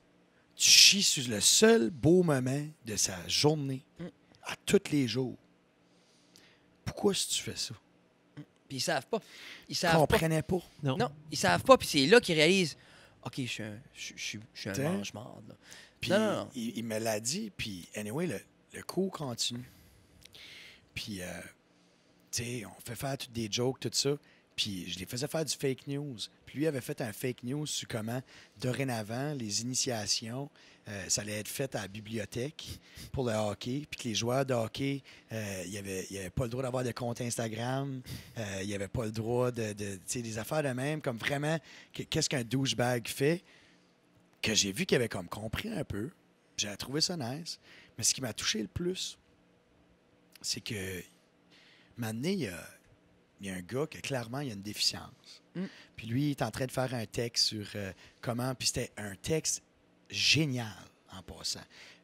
tu chies sur le seul beau moment de sa journée mm. à tous les jours. Pourquoi est-ce que tu fais ça? Mm. Puis ils savent pas. Ils savent comprenaient pas. Non. non, ils savent pas. Puis c'est là qu'ils réalisent OK, je suis un, je, je, Puis Il, me l'a dit. Puis, anyway, le, le cours continue. Puis, euh, on fait faire des jokes, tout ça. Puis je les faisais faire du fake news. Puis lui avait fait un fake news sur comment, dorénavant, les initiations, euh, ça allait être fait à la bibliothèque pour le hockey. Puis que les joueurs de hockey, euh, il n'y avait, pas le droit d'avoir des comptes Instagram. Euh, il avait pas le droit de. des affaires de même, comme vraiment, qu'est-ce qu'un douchebag fait? Que j'ai vu qu'il avait comme compris un peu. J'ai trouvé ça nice. Mais ce qui m'a touché le plus, c'est que à il y, a, il y a un gars qui, clairement, a une déficience. Mm. Puis lui, il est en train de faire un texte sur euh, comment. Puis c'était un texte génial en passant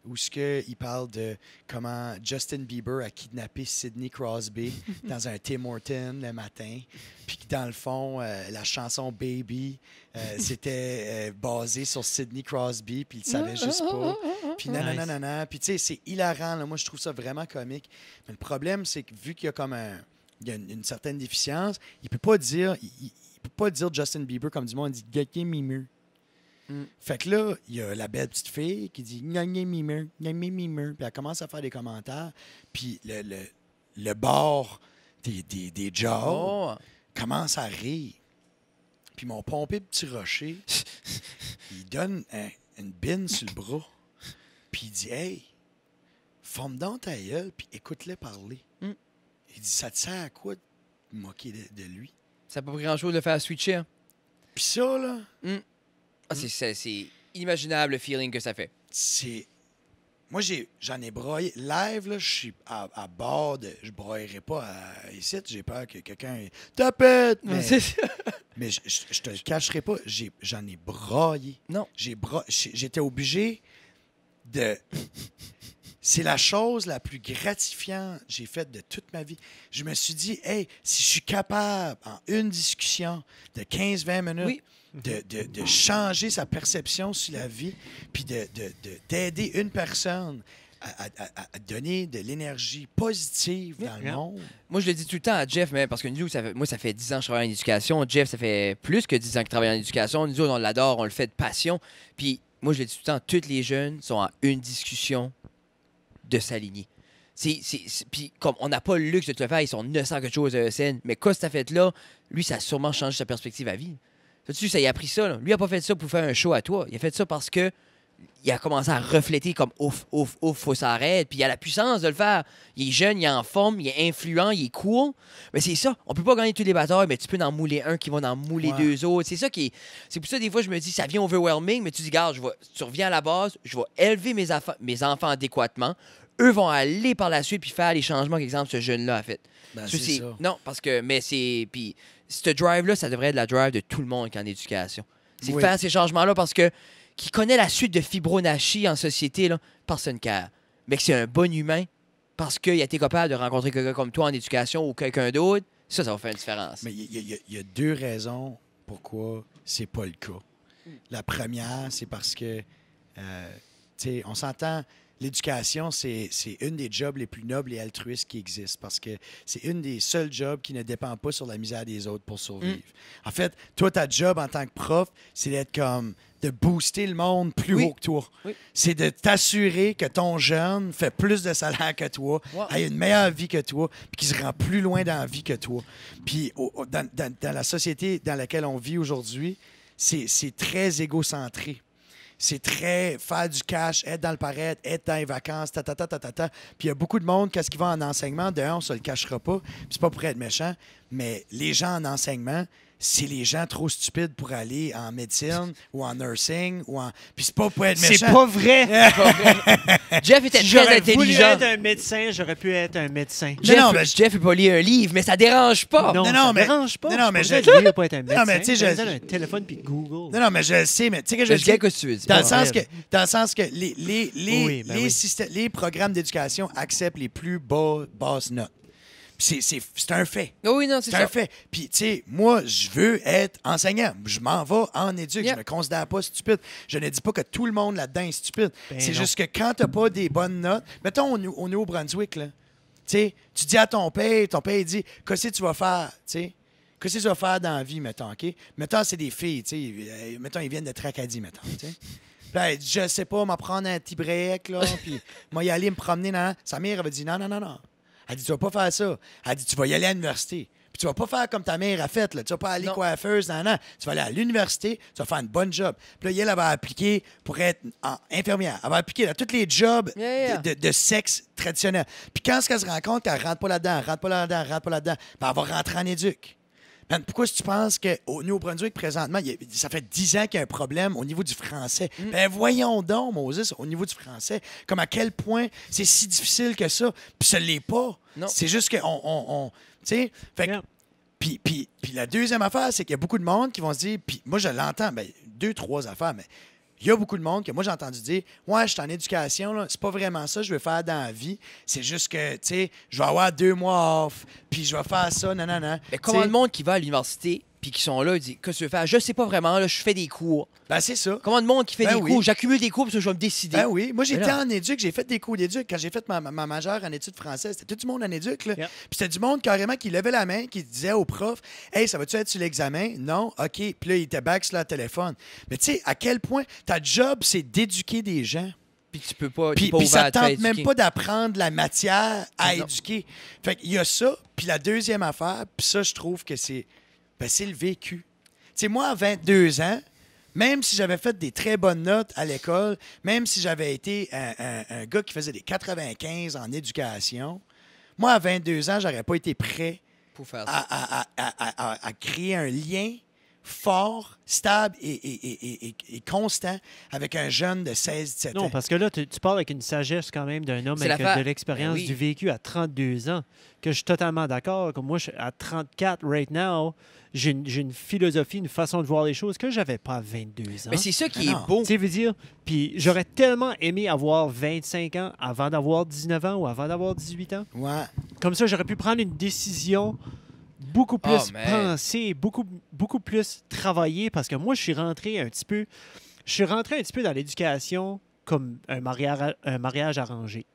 où ce que il parle de comment Justin Bieber a kidnappé Sidney Crosby dans un Tim Hortons le matin, puis que dans le fond euh, la chanson Baby c'était euh, euh, basé sur Sidney Crosby, puis il savait juste pas. Puis non non non puis tu sais c'est hilarant là. moi je trouve ça vraiment comique. Mais le problème c'est que vu qu'il y a comme un une, certaine déficience, il peut pas dire il, peut pas dire Justin Bieber comme du monde, dit Get mimeux ». Mm. Fait que là, il y a la belle petite fille qui dit Puis elle commence à faire des commentaires. Puis le, bord des, des, jaws oh. commence à rire. Puis mon pompé petit rocher, il donne une bine sur le bras. Puis il dit Hey, forme donc ta gueule, puis écoute-le parler. Mm. Il dit Ça te sert à quoi de moquer de, lui Ça n'a pas pris grand-chose de faire switcher. Hein? Puis ça, là. Mm. Ah, c'est c'est inimaginable le feeling que ça fait. C'est. Moi, j'en ai, broyé. Live, je suis à, bord de. Je broyerai pas euh, ici. J'ai peur que quelqu'un. Tapette! Mais, mais je, ne te cacherai pas. J'en ai, broyé. Non. J'étais obligé de. C'est la chose la plus gratifiante que j'ai faite de toute ma vie. Je me suis dit, hey, si je suis capable, en une discussion de 15-20 minutes, de, de, de, changer sa perception sur la vie, puis d'aider de, de une personne à, à, donner de l'énergie positive dans le monde. Moi, je le dis tout le temps à Jeff, mais parce que nous, ça fait, moi, ça fait 10 ans que je travaille en éducation. Jeff, ça fait plus que 10 ans qu'il travaille en éducation. Nous, on l'adore, on le fait de passion. Puis moi, je le dis tout le temps, tous les jeunes sont en une discussion de s'aligner. Puis comme on n'a pas le luxe de te le faire, ils sont 900 quelque chose à euh, ESN, mais quand ça fait là? Lui, ça a sûrement changé sa perspective à vie tu ça, il a pris ça. Lui, a pas fait ça pour faire un show à toi. Il a fait ça parce que il a commencé à refléter comme ouf, ouf, ouf, faut s'arrêter. Puis il a la puissance de le faire. Il est jeune, il est en forme, il est influent, il est cool. Mais c'est ça. On peut pas gagner tous les batailles, mais tu peux en mouler un qui va en mouler deux autres. C'est ça qui C'est pour ça, des fois, je me dis, ça vient overwhelming, mais tu dis, garde, tu reviens à la base, je vais élever mes, mes enfants adéquatement. Eux vont aller par la suite puis faire les changements qu'exemple ce jeune-là a fait. Ben, non, parce que. Mais c'est. Puis ce drive-là, ça devrait être la drive de tout le monde qui en éducation. C'est faire ces changements-là parce que qui connaît la suite de fibronaci en société, là, personne care. Mais que c'est un bon humain parce qu'il a été capable de rencontrer quelqu'un comme toi en éducation ou quelqu'un d'autre, ça, ça va faire une différence. Mais il y, a deux raisons pourquoi c'est pas le cas. La première, c'est parce que, euh, tu sais, on s'entend, l'éducation, c'est une des jobs les plus nobles et altruistes qui existent parce que c'est une des seuls jobs qui ne dépend pas sur la misère des autres pour survivre. Mm. En fait, toi, ta job en tant que prof, c'est d'être comme de booster le monde plus haut que toi. C'est de t'assurer que ton jeune fait plus de salaire que toi, a une meilleure vie que toi, puis qu'il se rend plus loin dans la vie que toi. Puis dans, dans la société dans laquelle on vit aujourd'hui, c'est très égocentré c'est très faire du cash, être dans le paraître, être dans les vacances, ta, ta, ta, ta, Puis il y a beaucoup de monde, qu'est-ce qui va en enseignement, de un, on se le cachera pas, c'est pas pour être méchant, mais les gens en enseignement, c'est les gens trop stupides pour aller en médecine ou en nursing ou en. Puis c'est pas pour être méchant. C'est pas vrai. Jeff était très intelligent. pu être un médecin, j'aurais pu être un médecin. Jeff, non, mais... Jeff pas lire un livre, mais ça dérange pas. Non, non, ça mais... dérange pas. Non, non mais je. pas être un médecin. Non, mais tu sais, un téléphone puis Google. Non, non, mais je sais, mais tu sais que je. Je que tu veux Dans le sens que, dans le sens que les les les ben les, les programmes d'éducation acceptent les plus bas basses notes. C'est un fait. Ah oui, non, c'est ça. un fait. Puis, tu sais, moi, je veux être enseignant. Je m'en vais en éduque. Je Je me considère pas stupide. Je ne dis pas que tout le monde là-dedans est stupide. Ben c'est juste que quand tu n'as pas des bonnes notes... Mettons, on, on est au Brunswick, là. tu dis à ton père, ton père dit Qu'est-ce que tu vas faire Qu'est-ce que tu vas faire dans la vie, mettons, OK Mettons, c'est des filles, tu sais. Euh, mettons, ils viennent de Tracadie, mettons, tu sais. Ben, je sais pas, m'apprendre prendre un petit break, là, puis moi, y aller me promener, non. Sa mère, elle va dire Non, non, non, non. Elle dit, tu vas pas faire ça. Elle dit, tu vas y aller à l'université. Puis tu vas pas faire comme ta mère a fait. Là. Tu vas pas aller coiffeuse, non, non. Tu vas aller à l'université, tu vas faire une bonne job. Puis là, elle, va appliquer pour être infirmière. Elle va appliquer dans tous les jobs De, sexe traditionnel. Puis quand ce qu'elle se rend compte, elle rentre pas là-dedans, elle rentre pas là-dedans, elle rentre pas là-dedans, ben, elle va rentrer en éduque. Ben, pourquoi que tu penses qu'au nouveau produit présentement, ça fait 10 ans qu'il y a un problème au niveau du français? Mm. Ben voyons donc, Moses, au niveau du français, comme à quel point c'est si difficile que ça, puis ça l'est pas. C'est juste qu'on... On, fait Puis, la deuxième affaire, c'est qu'il y a beaucoup de monde qui vont se dire, puis moi je l'entends, ben, deux, trois affaires, mais il y a beaucoup de monde que moi j'ai entendu dire Ouais, je suis en éducation, c'est pas vraiment ça que je veux faire dans la vie. C'est juste que, tu sais, je vais avoir deux mois off puis je vais faire ça, nanana. Mais comment le monde qui va à l'université puis qui sont là, dit Qu'est-ce que tu veux faire Je sais pas vraiment, là, je fais des cours. Ben, c'est ça. Comment le monde qui fait ben des cours J'accumule des cours parce que je vais me décider. Ben oui, moi j'étais en éduc, j'ai fait des cours d'éduc. Quand j'ai fait ma, majeure en études françaises, c'était tout du monde en éduc. là. Puis c'était du monde carrément qui levait la main, qui disait au prof Hey, ça va-tu être sur l'examen Non, OK. Puis là, il était back sur le téléphone. Mais tu sais, à quel point ta job, c'est d'éduquer des gens puis tu peux pas. Puis, ça tente même pas d'apprendre la matière à éduquer. Fait il y a ça. Puis la deuxième affaire, puis ça, je trouve que c'est. Ben, le vécu. Tu moi, à 22 ans, même si j'avais fait des très bonnes notes à l'école, même si j'avais été un, gars qui faisait des 95 en éducation, moi, à 22 ans, j'aurais pas été prêt à, créer un lien fort, stable et, et, constant avec un jeune de 16-17 ans. Non, parce que là, tu, parles avec une sagesse quand même d'un homme avec de l'expérience, ben du vécu à 32 ans, que je suis totalement d'accord. Comme moi, je, à 34 right now, j'ai une, philosophie, une façon de voir les choses que j'avais pas à 22 ans. Mais c'est ça qui ah est beau. Tu veux dire, puis j'aurais tellement aimé avoir 25 ans avant d'avoir 19 ans ou avant d'avoir 18 ans. Ouais. Comme ça, j'aurais pu prendre une décision beaucoup ah, plus pensé, beaucoup, beaucoup plus travaillé parce que moi, je suis rentré un petit peu, je suis rentré un petit peu dans l'éducation comme un mariage, un mariage arrangé.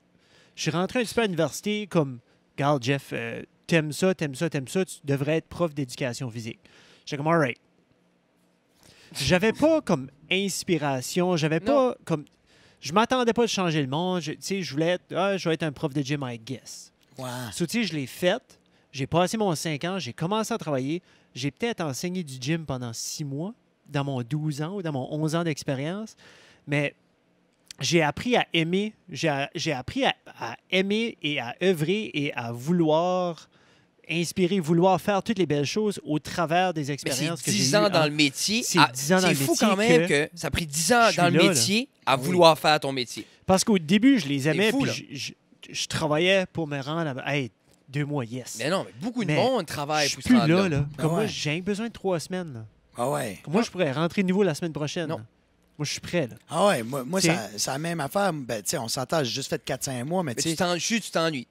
Je suis rentré un petit peu à l'université comme, «Gal, Jeff, euh, t'aimes ça, t'aimes ça, t'aimes ça, tu devrais être prof d'éducation physique. J'étais comme, right. J'avais pas comme inspiration, j'avais pas comme. Je m'attendais pas de changer le monde. Je, je voulais être, ah, je vais être un prof de gym, I guess. So, je l'ai fait j'ai passé mon 5 ans, j'ai commencé à travailler. J'ai peut-être enseigné du gym pendant 6 mois, dans mon 12 ans ou dans mon 11 ans d'expérience, mais j'ai appris à aimer, j'ai appris à, aimer et à œuvrer et à vouloir inspirer, vouloir faire toutes les belles choses au travers des expériences que j'ai eues. 10 ans dans le métier. C'est ah, fou quand même que, ça a pris 10 ans dans le métier à vouloir faire ton métier. Parce qu'au début, je les aimais, puis je, travaillais pour me rendre à... être. Deux mois, yes. Mais non, beaucoup de monde travaille je suis plus là, là. Comme ah moi, j'ai besoin de trois semaines. Là. Ah ouais. Comme moi, je pourrais rentrer de nouveau la semaine prochaine. Non. Moi, je suis prêt. Ah ouais, moi, c'est la même affaire. Ben, on s'entend, j'ai juste fait 4-5 mois, mais, tu t'ennuies, Je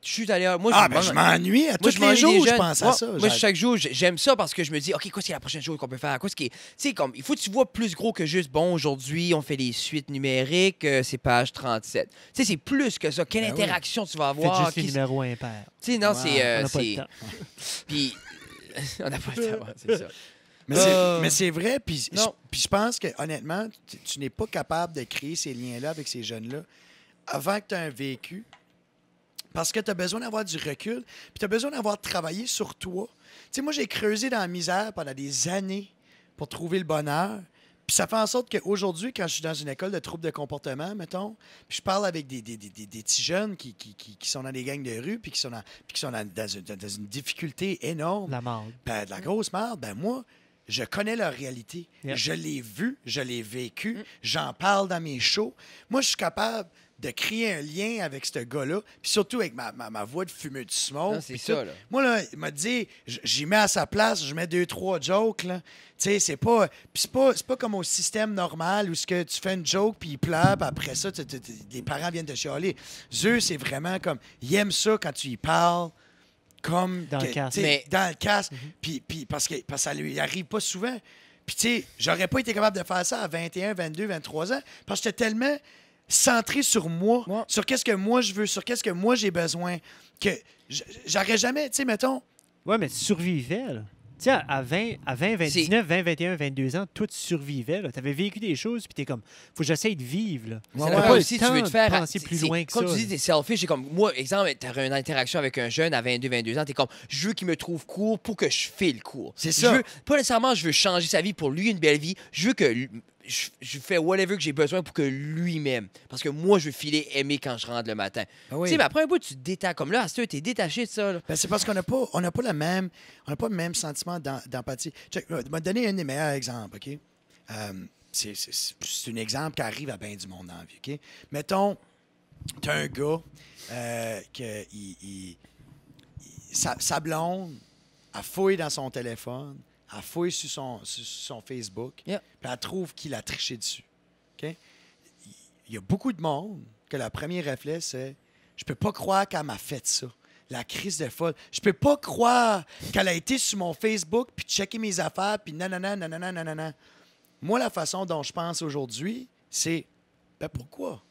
suis Moi, ah, ben, je m'ennuie à tous les jours, je pense moi, à ça. Moi, chaque jour, j'aime ça parce que je me dis, OK, quoi, c'est la prochaine chose qu'on peut faire? ce qui comme, il faut que tu vois plus gros que juste, bon, aujourd'hui, on fait des suites numériques, euh, c'est page 37. Tu sais, c'est plus que ça. Quelle ben interaction tu vas avoir? C'est juste les numéros Tu sais, non, c'est. Euh, Puis, on n'a pas le temps, c'est ça. Euh, mais c'est vrai, puis je pense que honnêtement, tu, n'es pas capable de créer ces liens-là avec ces jeunes-là avant que tu aies un vécu. Parce que tu as besoin d'avoir du recul, puis tu as besoin d'avoir travaillé sur toi. Tu sais, moi, j'ai creusé dans la misère pendant des années pour trouver le bonheur. Puis ça fait en sorte qu'aujourd'hui, quand je suis dans une école de troubles de comportement, mettons, puis je parle avec des, des, petits jeunes qui, qui, sont dans des gangs de rue, puis qui sont, dans, sont une, difficulté énorme. La merde. Ben, de la grosse merde. Ben moi, je connais leur réalité. Je l'ai vu, je l'ai vécu, mm. j'en parle dans mes shows. Moi, je suis capable de créer un lien avec ce gars-là, puis surtout avec ma, voix de fumeux du smoke. Ah, c'est Moi, là, il m'a dit, j'y mets à sa place, je mets deux, trois jokes, Tu sais, c'est pas, c'est pas, comme au système normal où ce que tu fais une joke, puis il pleure, après ça, les parents viennent te chialer. Eux, c'est vraiment comme, ils aiment ça quand tu y parles, comme dans le casque. Dans le mhm. puis, parce, que, parce ça lui arrive pas souvent. Puis, tu sais, j'aurais pas été capable de faire ça à 21, 22, 23 ans parce que j'étais tellement centré sur moi, sur qu'est-ce que moi je veux, sur qu'est-ce que moi j'ai besoin, que j'aurais jamais, tu sais, mettons. Ouais, mais tu survivais, là sais, à 20, à 20 29, 20, 21, 22 ans, tout survivait. Tu avais vécu des choses, puis es comme, faut que j'essaye de vivre. Là. Ouais, pas tu veux te faire penser plus loin que ça. Quand tu dis t'es selfish, c'est comme, moi, exemple, as une interaction avec un jeune à 22, 22 ans, tu es comme, je veux qu'il me trouve court pour que je le court. C'est ça. pas nécessairement, je veux changer sa vie pour lui, une belle vie. Je veux que je, je, fais whatever que j'ai besoin pour que lui-même. Parce que moi, je veux filer aimer quand je rentre le matin. Ah tu sais, mais après un bout, tu te détaches. Comme là, tu es détaché de ça. Ben, c'est parce qu'on n'a pas, on pas, même, on pas le même sentiment d'empathie. Je vais donner un des meilleurs exemples, OK? Euh, c'est un exemple qui arrive à bien du monde en vie, OK? Mettons, tu as un gars euh, que il, sa blonde a fouillé dans son téléphone elle fouille sur son, Facebook, puis elle trouve qu'il a triché dessus. Il y a beaucoup de monde que le premier réflexe, c'est Je peux pas croire qu'elle m'a fait ça. La crise de folle. Je peux pas croire qu'elle a été sur mon Facebook, puis checker mes affaires, puis Moi, la façon dont je pense aujourd'hui, c'est Ben pourquoi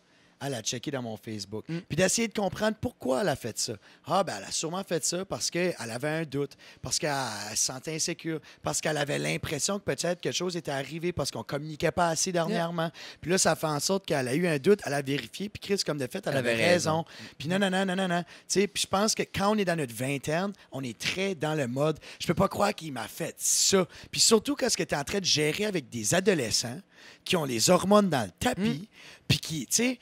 elle a checké dans mon Facebook. Mm. Puis d'essayer de comprendre pourquoi elle a fait ça. Ah, ben, elle a sûrement fait ça parce qu'elle avait un doute, parce qu'elle se sentait insécure, parce qu'elle avait l'impression que peut-être quelque chose était arrivé parce qu'on communiquait pas assez dernièrement. Puis là, ça fait en sorte qu'elle a eu un doute, elle a vérifié, puis Chris, comme de fait, elle, avait raison. Mm. Puis non, non, non, non, non, non. Tu sais, puis je pense que quand on est dans notre vingtaine, on est très dans le mode, je peux pas croire qu'il m'a fait ça. Puis surtout quand ce que tu es en train de gérer avec des adolescents qui ont les hormones dans le tapis, mm. puis qui, tu sais,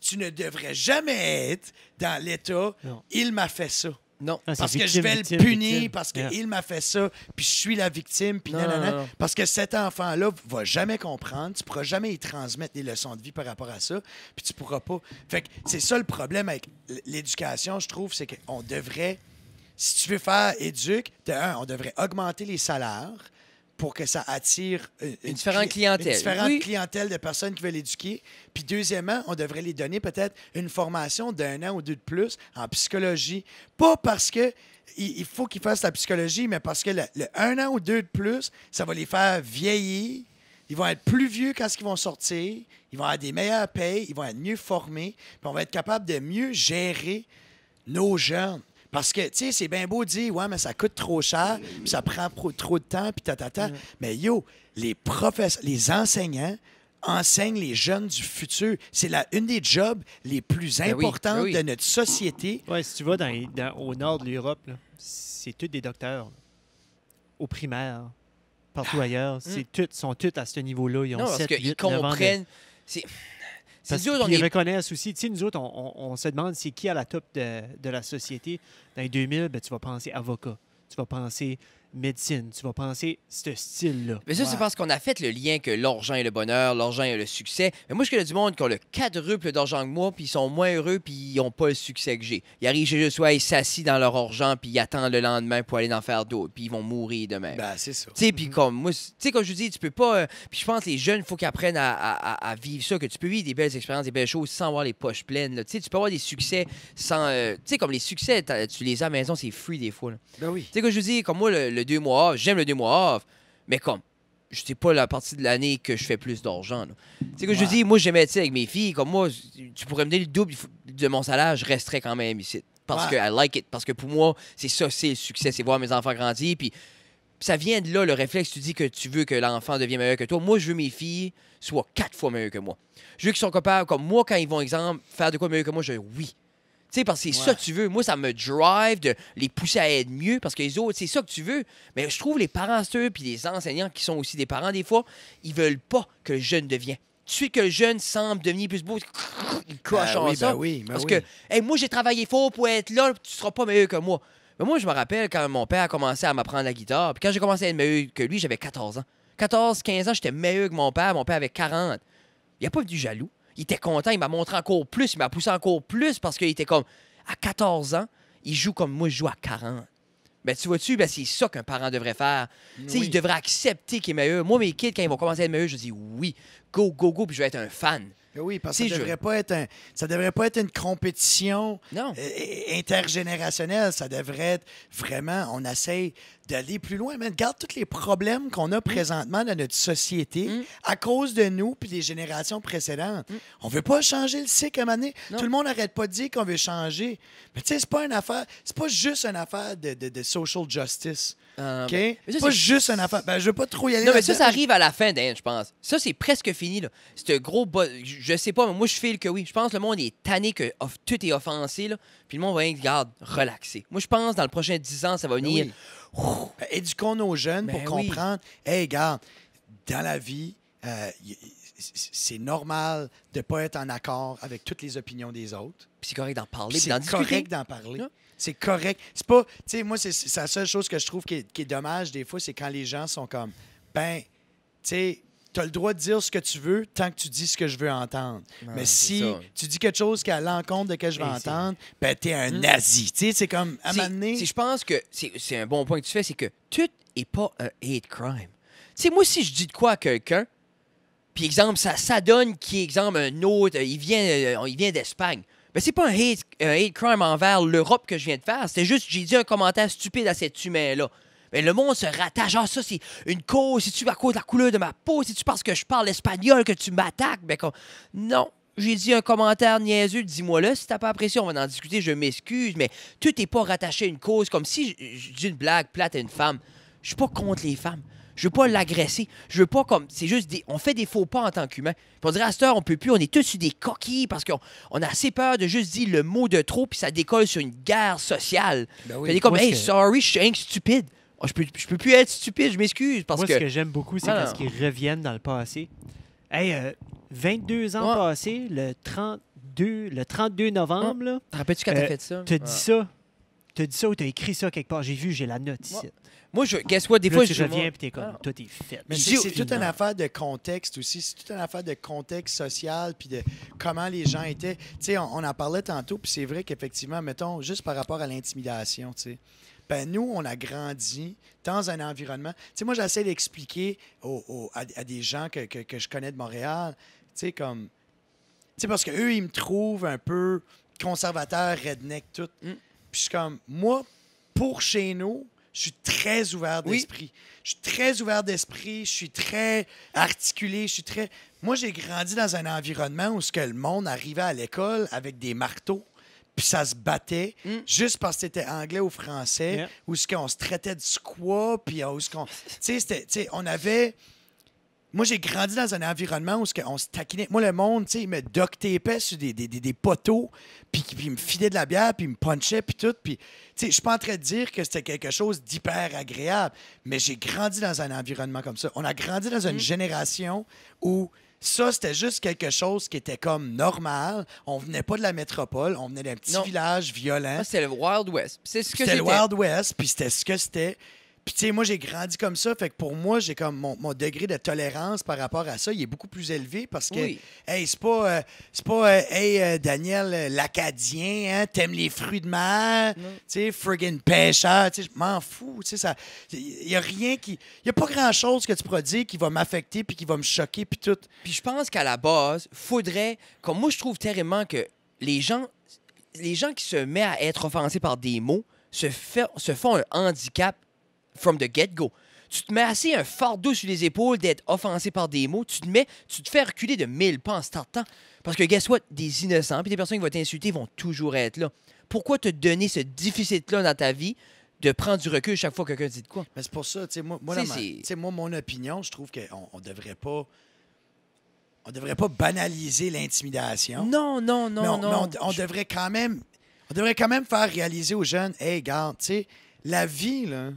tu, ne devrais jamais être dans l'état il m'a fait ça. Non, parce ah, que je vais le punir, parce qu'il il ah. m'a fait ça, puis je suis la victime, puis non, Non, non. Parce que cet enfant-là va jamais comprendre, tu pourras jamais y transmettre des leçons de vie par rapport à ça, puis tu pourras pas. Fait c'est ça le problème avec l'éducation, je trouve, c'est qu'on devrait si tu veux faire éduque, de un, on devrait augmenter les salaires, pour que ça attire euh, une, différente clientèle. clientèle de personnes qui veulent éduquer. Puis deuxièmement, on devrait les donner peut-être une formation d'un an ou deux de plus en psychologie. Pas parce que il faut qu'ils fassent la psychologie, mais parce que le, un an ou deux de plus, ça va les faire vieillir. Ils vont être plus vieux quand ils vont sortir. Ils vont avoir des meilleures payes. Ils vont être mieux formés. Puis on va être capable de mieux gérer nos jeunes. Parce que, tu sais, c'est bien beau de dire, ouais, mais ça coûte trop cher, puis ça prend trop de temps, puis tatata. Mm. Mais yo, les professeurs, les enseignants, enseignent les jeunes du futur. C'est une des jobs les plus ben ben importantes de notre société. Ouais, si tu vas dans au nord de l'Europe, c'est tous des docteurs. Au primaire, partout ah, ailleurs, c'est hmm. sont tous à ce niveau-là. Ils ont non, comprennent ils reconnaissent aussi. Tu sais, nous autres, on, se demande c'est qui à la top de, de la société. Dans les 2000, ben, tu vas penser avocat. Tu vas penser médecine. Tu vas penser ce style-là. Mais ça, c'est parce qu'on a fait le lien que l'argent est le bonheur, l'argent est le succès. Mais moi, je connais du monde qui ont le quadruple d'argent que moi, puis ils sont moins heureux, puis ils n'ont pas le succès que j'ai. Ils arrivent chez eux, soit ils s'assient dans leur argent, puis ils attendent le lendemain pour aller en faire d'autres, puis ils vont mourir demain. Ben, c'est ça. Tu sais, puis comme moi, tu sais, je vous dis, tu peux pas. Euh, puis je pense que les jeunes, il faut qu'ils apprennent à, vivre ça, que tu peux vivre des belles expériences, des belles choses sans avoir les poches pleines. Tu sais, tu peux avoir des succès sans. Euh, tu sais, comme les succès, tu les as à maison, c'est free des fois. Ben oui. Tu sais, quand je dis, comme moi, le deux mois j'aime le deux mois off, mais comme, je sais pas la partie de l'année que je fais plus d'argent. C'est que je dis, moi, j'aimais, être avec mes filles, comme moi, tu pourrais me donner le double de mon salaire, je resterais quand même ici. Parce que I like it. Parce que pour moi, c'est ça, c'est le succès, c'est voir mes enfants grandir. Puis ça vient de là, le réflexe, tu dis que tu veux que l'enfant devienne meilleur que toi. Moi, je veux mes filles soient quatre fois meilleures que moi. Je veux qu'ils soient capables, comme moi, quand ils vont, exemple, faire de quoi meilleur que moi, je oui. Tu parce que c'est ça que tu veux. Moi, ça me drive de les pousser à être mieux parce que les autres, c'est ça que tu veux. Mais je trouve les parents, eux, puis les enseignants qui sont aussi des parents, des fois, ils veulent pas que le jeune devienne tu sais que le jeune semble devenir plus beau, il croche ben en oui, ça. Ben ben parce que, moi, j'ai travaillé fort pour être là, tu seras pas meilleur que moi. Mais moi, je me rappelle quand mon père a commencé à m'apprendre la guitare. Puis quand j'ai commencé à être meilleur que lui, j'avais 14 ans. 14, 15 ans, j'étais meilleur que mon père. Mon père avait 40. Il a pas du jaloux il était content, il m'a montré encore plus, il m'a poussé encore plus parce qu'il était comme à 14 ans, il joue comme moi je joue à 40. Ben, tu vois-tu, ben, c'est ça qu'un parent devrait faire. Tu Il devrait accepter qu'il est meilleur. Moi, mes kids, quand ils vont commencer à être meilleurs, je dis oui, go, go, go, puis je vais être un fan. Ben oui, parce que ça ne devrait, pas être ça devrait pas être une compétition euh, intergénérationnelle. Ça devrait être vraiment, on essaye d'aller plus loin. mais Regarde tous les problèmes qu'on a mm. présentement dans notre société mm. à cause de nous puis des générations précédentes. Mm. On veut pas changer le cycle à année. Tout le monde n'arrête pas de dire qu'on veut changer. Mais tu sais, c'est pas une affaire, c'est pas juste une affaire de, social justice. Ah, OK? Ben, pas juste une affaire. Ben, je veux pas trop y aller. Non, mais ça, ça arrive à la fin, Dan, je pense. Ça, c'est presque fini. Là. C'est gros. Je Je sais pas, mais moi, je file que oui. Je pense que le monde est tanné que tout est offensé. Puis le monde va dire, regarde, relaxé. Moi, je pense dans le prochain 10 ans, ça va ben venir. Euh, éduquons nos jeunes pour ben comprendre, hey, gars, dans la vie, euh, c'est normal de ne pas être en accord avec toutes les opinions des autres. Puis c'est correct d'en parler, c'est correct d'en parler. C'est correct. C'est pas. Tu sais, moi, c'est la seule chose que je trouve qui qui est dommage des fois, c'est quand les gens sont comme, ben, tu sais, tu as le droit de dire ce que tu veux tant que tu dis ce que je veux entendre. mais si tu dis quelque chose qui est à l'encontre de ce que je veux ben, entendre, ben, tu es un hmm. nazi. Tu sais, c'est comme à Si je pense que c'est un bon point que tu fais, c'est que tout n'est pas un hate crime. Tu sais, moi, si je dis de quoi à quelqu'un, puis exemple, ça, ça donne qui, exemple, un autre, il vient, euh, vient d'Espagne. Mais ben, c'est pas un hate, crime envers l'Europe que je viens de faire. C'est juste, j'ai dit un commentaire stupide à cet humain-là mais le monde se rattache. Ah, ça, c'est une cause. si tu à cause de la couleur de ma peau? si tu parce que je parle espagnol que tu m'attaques? Ben, comme... Non. J'ai dit un commentaire niaiseux, dis-moi là, si t'as pas apprécié, on va en discuter, je m'excuse, mais tu t'es pas rattaché à une cause, comme si j'ai une blague plate à une femme. Je suis pas contre les femmes. Je veux pas l'agresser. Je veux pas comme. C'est juste On fait des faux pas en tant qu'humain. on dirait à cette heure, on peut plus. On est tous sur des coquilles parce qu'on a assez peur de juste dire le mot de trop, puis ça décolle sur une guerre sociale. Ben oui, comme, hey, sorry, je suis stupide. Oh, je, peux, je peux plus être stupide, je m'excuse. Parce Moi, que... ce que j'aime beaucoup, c'est ah, quand reviennent dans le passé. Hey, 22 euh, ans passés, le 32, le 32 novembre. Ouais. te rappelles-tu quand tu as euh, fait ça? Tu ouais. dit ça. T'as dit ça ou t'as écrit ça quelque part. J'ai vu, j'ai la note ici. Moi, je, guess what, des fois, je reviens et t'es comme, toi, ah. toi, t'es fait. Mais c'est toute une affaire de contexte aussi. C'est toute une affaire de contexte social puis de comment les gens étaient. Tu sais, on, on, en parlait tantôt, puis c'est vrai qu'effectivement, mettons, juste par rapport à l'intimidation, tu sais ben nous, on a grandi dans un environnement. Tu sais, moi, j'essaie d'expliquer à, des gens que, je connais de Montréal, tu sais, comme. Tu sais, parce qu'eux, ils me trouvent un peu conservateur, redneck, tout. Mm. Puis je comme, moi, pour chez nous, je suis très ouvert d'esprit. Je suis très ouvert d'esprit, je suis très articulé, je suis très. Moi, j'ai grandi dans un environnement où ce que le monde arrivait à l'école avec des marteaux puis ça se battait mm. juste parce que c'était anglais ou français, ou ce qu'on se traitait de squat, puis euh, ce qu'on. Tu sais, on avait. Moi, j'ai grandi dans un environnement où on se taquinait. Moi, le monde, tu sais, il me doctait épais sur des, poteaux, puis, il me filait de la bière, puis il me punchait, puis tout. Puis, tu sais, je suis pas en train de dire que c'était quelque chose d'hyper agréable, mais j'ai grandi dans un environnement comme ça. On a grandi dans une mm. génération où ça, c'était juste quelque chose qui était comme normal. On venait pas de la métropole, on venait d'un petit village violent. c'est le Wild West. C'est ce que c'était. le Wild West, puis c'était ce que c'était. Puis, tu sais, moi, j'ai grandi comme ça. Fait que pour moi, j'ai comme mon, degré de tolérance par rapport à ça, il est beaucoup plus élevé parce que, hey, c'est pas, euh, euh, hey, euh, Daniel, l'Acadien, hein, t'aimes les fruits de mer, tu sais, friggin' pêcheur, tu sais, je m'en fous, tu sais, ça. Il y a rien qui. Il y a pas grand-chose que tu pourras dire qui va m'affecter puis qui va me choquer puis tout. Puis, je pense qu'à la base, faudrait, comme moi, je trouve terriblement que les gens, les gens qui se mettent à être offensés par des mots, se, se font un handicap from the get-go. Tu te mets assez un fardeau sur les épaules d'être offensé par des mots. Tu te mets, tu te fais reculer de 1000 pas en startant. Parce que guess what? Des innocents puis des personnes qui vont t'insulter vont toujours être là. Pourquoi te donner ce déficit-là dans ta vie de prendre du recul chaque fois que quelqu'un dit de quoi? Mais c'est pour ça, tu sais, moi, moi, moi, mon opinion, je trouve qu'on on devrait pas on devrait pas banaliser l'intimidation. Non, non, non, non. on, devrait quand même, on devrait quand même faire réaliser aux jeunes, hey, garde, tu sais, la vie, là,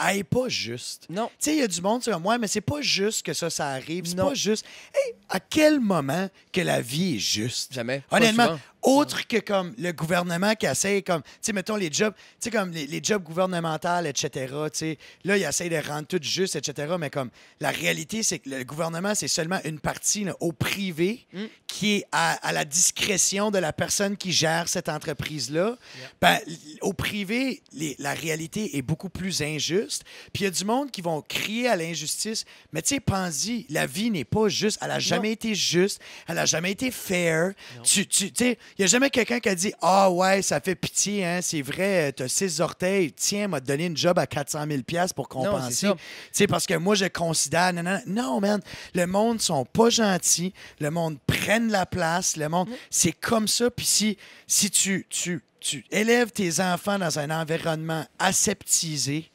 Hey, pas juste. Non. Tu sais, il y a du monde, c'est comme, mais c'est pas juste que ça, ça arrive. C'est pas juste. Hey, à quel moment que la vie est juste? Jamais. Honnêtement, autre que comme le gouvernement qui essaye, comme, tu sais, mettons les jobs, tu sais, comme les, jobs gouvernementaux, etc. Tu sais, là, ils essayent de rendre tout juste, etc. Mais comme la réalité, c'est que le gouvernement, c'est seulement une partie là, au privé mm. qui est à, la discrétion de la personne qui gère cette entreprise-là. Ben, au privé, la réalité est beaucoup plus injuste. Puis il y a du monde qui vont crier à l'injustice. Mais tu sais, pense la vie n'est pas juste. Elle n'a jamais été juste. Elle n'a jamais été fair. Tu, tu sais, il n'y a jamais quelqu'un qui a dit Ah ouais, ça fait pitié, hein, c'est vrai, tu as six orteils, tiens, m'a donné une job à 400 000 pour compenser. C'est parce que moi, je considère. Non, non, non, man, le monde sont pas gentils, le monde prenne la place, le monde. Mm. C'est comme ça. Puis si, si tu, tu, tu élèves tes enfants dans un environnement aseptisé,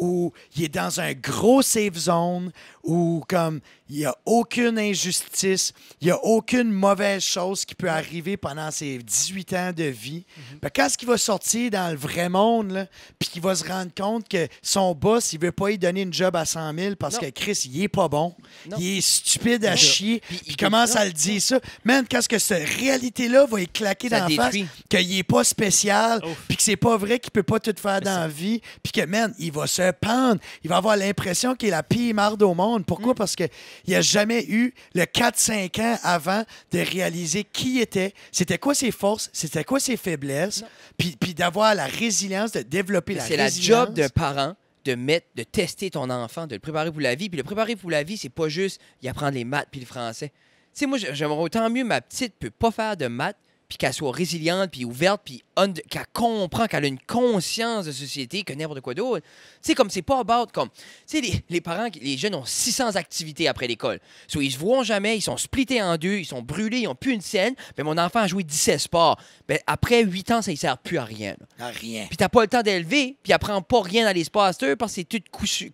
où il est dans un gros safe zone, où comme il n'y a aucune injustice, il n'y a aucune mauvaise chose qui peut arriver pendant ses 18 ans de vie. Mhm. Ben, quand est ce qu'il va sortir dans le vrai monde, puis qu'il va se rendre compte que son boss, il ne veut pas lui donner une job à 100 000 parce que Chris, il est pas bon, il est stupide à chier, puis il commence à le dire ça. Même quand ce que cette réalité-là va être claquée dans la face, qu'il n'est pas spécial, puis que c'est pas vrai qu'il ne peut pas tout faire dans la vie, puis que, man, il va se pendre, il va avoir l'impression qu'il est la pire marde au monde pourquoi? Mm. Parce qu'il n'y a jamais eu le 4-5 ans avant de réaliser qui était, c'était quoi ses forces, c'était quoi ses faiblesses, puis, puis d'avoir la résilience, de développer la résilience. C'est la job d'un parent de mettre, de tester ton enfant, de le préparer pour la vie. Puis le préparer pour la vie, c'est pas juste y apprendre les maths puis le français. Tu moi, j'aimerais autant mieux ma petite peut pas faire de maths puis qu'elle soit résiliente, puis ouverte, puis qu'elle comprend qu'elle a une conscience de société, que de quoi d'autre. c'est comme c'est pas about, comme, tu sais, les, parents, les jeunes ont 600 activités après l'école. Soit ils se voient jamais, ils sont splittés en deux, ils sont brûlés, ils ont plus une scène. Mais mon enfant a joué 17 sports. Ben, après 8 ans, ça ne sert plus à rien. À rien. Puis t'as pas le temps d'élever, puis apprends pas rien dans l'espace parce que c'est tout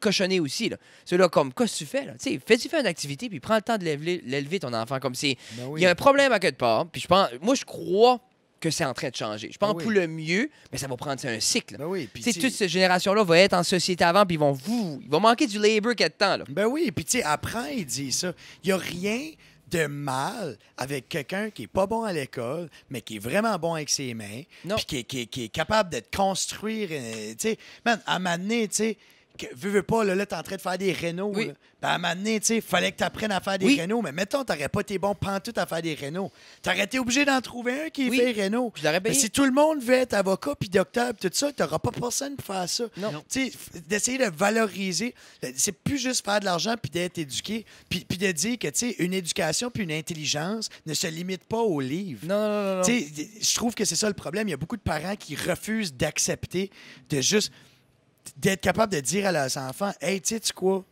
cochonné aussi. C'est là comme, qu'est-ce que tu fais là? Tu fais tu faire une activité, puis prends le temps de l'élever ton enfant. Comme c'est. Ben il y a un problème à quelque part. Puis je pense, moi, je crois crois que c'est en train de changer. Je pense que ben pour le mieux, mais ça va prendre un cycle. Ben oui, toute cette génération-là va être en société avant, puis ils vont vous, ils vont manquer du labor qu'à temps. Ben oui, puis tu sais, apprends, il dit ça. Il n'y a rien de mal avec quelqu'un qui est pas bon à l'école, mais qui est vraiment bon avec ses mains, puis qui, est capable de construire. Euh, tu sais, man, à un tu sais, que, veux, veux pas, là, là t'es en train de faire des rénaux. Ben, à un moment donné, tu sais, fallait que t'apprennes à faire des Mais mettons, t'aurais pas tes bons pantoutes à faire des rénaux. T'aurais été obligé d'en trouver un qui fait rénaux. Mais ben, si tout le monde veut être avocat puis docteur tout ça, t'auras pas personne pour faire ça. Non. Tu d'essayer de valoriser. C'est plus juste faire de l'argent puis d'être éduqué. Puis, puis de dire que, tu sais, une éducation puis une intelligence ne se limite pas aux livres. Non, Tu je trouve que c'est ça le problème. Il y a beaucoup de parents qui refusent d'accepter de juste d'être capable de dire à leurs enfants Hey, tu sais quoi?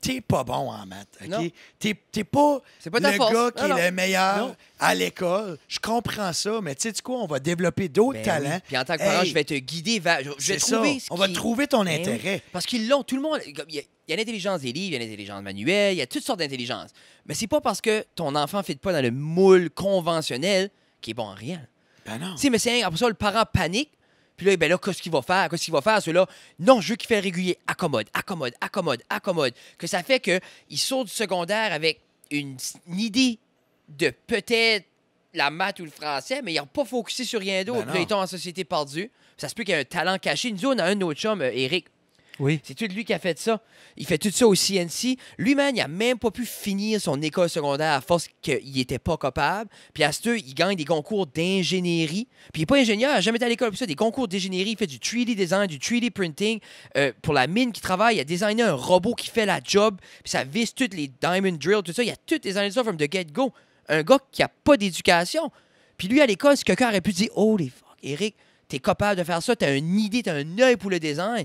T'es pas bon en maths, OK? T'es, t'es pas, le gars qui est le meilleur à l'école. Je comprends ça, mais tu sais quoi? On va développer d'autres ben talents. Puis en tant que parent, je vais te guider vers... Je, vais trouver ce On va trouver ton ben intérêt. Parce qu'ils l'ont, tout le monde... Il y a, l'intelligence des livres, il y a l'intelligence manuelle, il y a toutes sortes d'intelligences. Mais c'est pas parce que ton enfant ne fit pas dans le moule conventionnel qu'il est bon en rien. Ben non. Tu mais c'est après ça, le parent panique puis là, ben là qu'est-ce qu'il va faire? Qu'est-ce qu'il va faire? là non, je veux qu'il fait régulier. Accommode, accommode, accommode, accommode. Que ça fait qu'il sort du secondaire avec une, idée de peut-être la maths ou le français, mais il n'ont pas focusé sur rien ben d'autre. Ben ils en société perdue. Ça se peut qu'il y ait un talent caché. Nous, on a un autre chum, Eric. Euh, oui. C'est tout lui qui a fait ça. Il fait tout ça au CNC. Lui, même il a même pas pu finir son école secondaire à force qu'il était pas capable. Puis à ce il gagne des concours d'ingénierie. Puis il n'est pas ingénieur, il n'a jamais été à l'école pour ça. Des concours d'ingénierie, il fait du 3D design, du 3D printing. Euh, pour la mine qui travaille, il a designé un robot qui fait la job. Puis ça vise toutes les diamond drills, tout ça. Il a tout designé ça from the get-go. Un gars qui a pas d'éducation. Puis lui, à l'école, si quelqu'un aurait pu dire les fuck, Eric, t'es capable de faire ça, t'as une idée, t'as un œil pour le design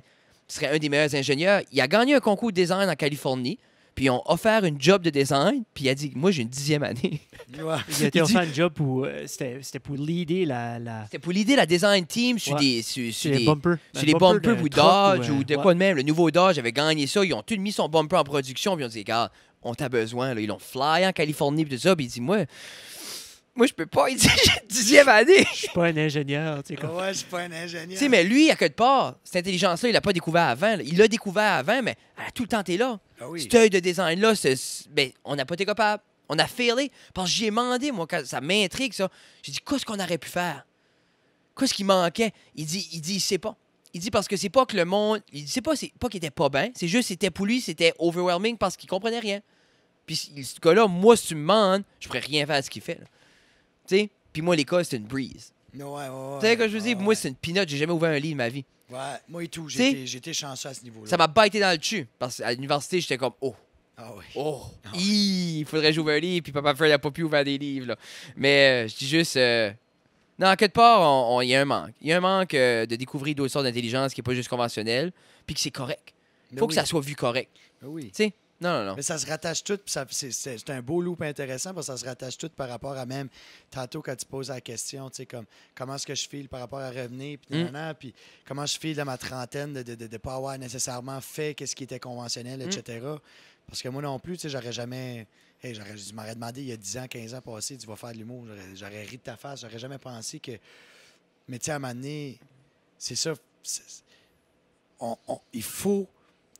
serait un des meilleurs ingénieurs. Il a gagné un concours de design en Californie puis ils ont offert une job de design, puis il a dit Moi, j'ai une dixième année. il a été offert une job pour. Euh, c'était pour l'idée la. C'était pour l'idée la design team sur des. Sur, sur des, bumpers. Sur les bumpers bumper Dodge ou, de quoi de même. Le nouveau Dodge avait gagné ça. Ils ont tout mis son bumper en production, puis ils ont dit Regarde, on t'a besoin. Ils l'ont fly en Californie, puis tout ça. Puis il dit Moi, moi, je peux pas. Il dit, j'ai 10 dixième année. Je suis pas un ingénieur. Tu sais, quoi. Ouais, je suis pas un ingénieur. Tu sais, mais lui, à quelque part, cette intelligence-là, il l'a pas découvert avant. Il l'a découvert avant, mais tout le temps es là. Ah oui. Cet œil de design-là, ben, on n'a pas été capable. On a failé. Parce que j'ai demandé, moi, quand ça m'intrigue, ça. J'ai dit, qu'est-ce qu'on aurait pu faire? Qu'est-ce qui manquait? Il dit, il dit, il sait pas. Il dit parce que c'est pas que le monde. Il dit, c'est pas, c'est pas qu'il était pas bien. C'est juste, c'était pour lui, c'était overwhelming parce qu'il comprenait rien. Puis ce gars-là, moi, si tu me demandes, je pourrais rien faire à ce qu'il fait. Puis moi, l'école, c'est une breeze. Tu sais, quand je vous dis, moi, c'est une pinote, j'ai jamais ouvert un livre de ma vie. Ouais, moi et tout, j'étais chanceux à ce niveau-là. Ça m'a pas été dans le dessus. parce qu'à l'université, j'étais comme, oh. Ah oh, ah il faudrait que j'ouvre un livre, puis Papa Fred n'a pas pu ouvrir des livres. Mais euh, je dis juste, euh, non, quelque part, il y a un manque. Il y a un manque euh, de découvrir d'autres sortes d'intelligence qui n'est pas juste conventionnelle, puis que c'est correct. Il ben faut que ça soit vu correct. Ben oui. Non, non, non. Mais ça se rattache tout, puis c'est un beau loop intéressant parce que ça se rattache tout par rapport à même, tantôt quand tu poses la question, tu sais, comme comment est-ce que je file par rapport à revenir, puis mm. puis comment je file dans ma trentaine de ne de, de, pas avoir nécessairement fait qu'est-ce qui était conventionnel, mm. etc. Parce que moi non plus, tu sais, j'aurais jamais. j'aurais, je m'aurais demandé il y a 10 ans, 15 ans passés, tu vas faire de l'humour. J'aurais, ri de ta face. J'aurais jamais pensé que. Mais tu sais, à un moment c'est ça. il faut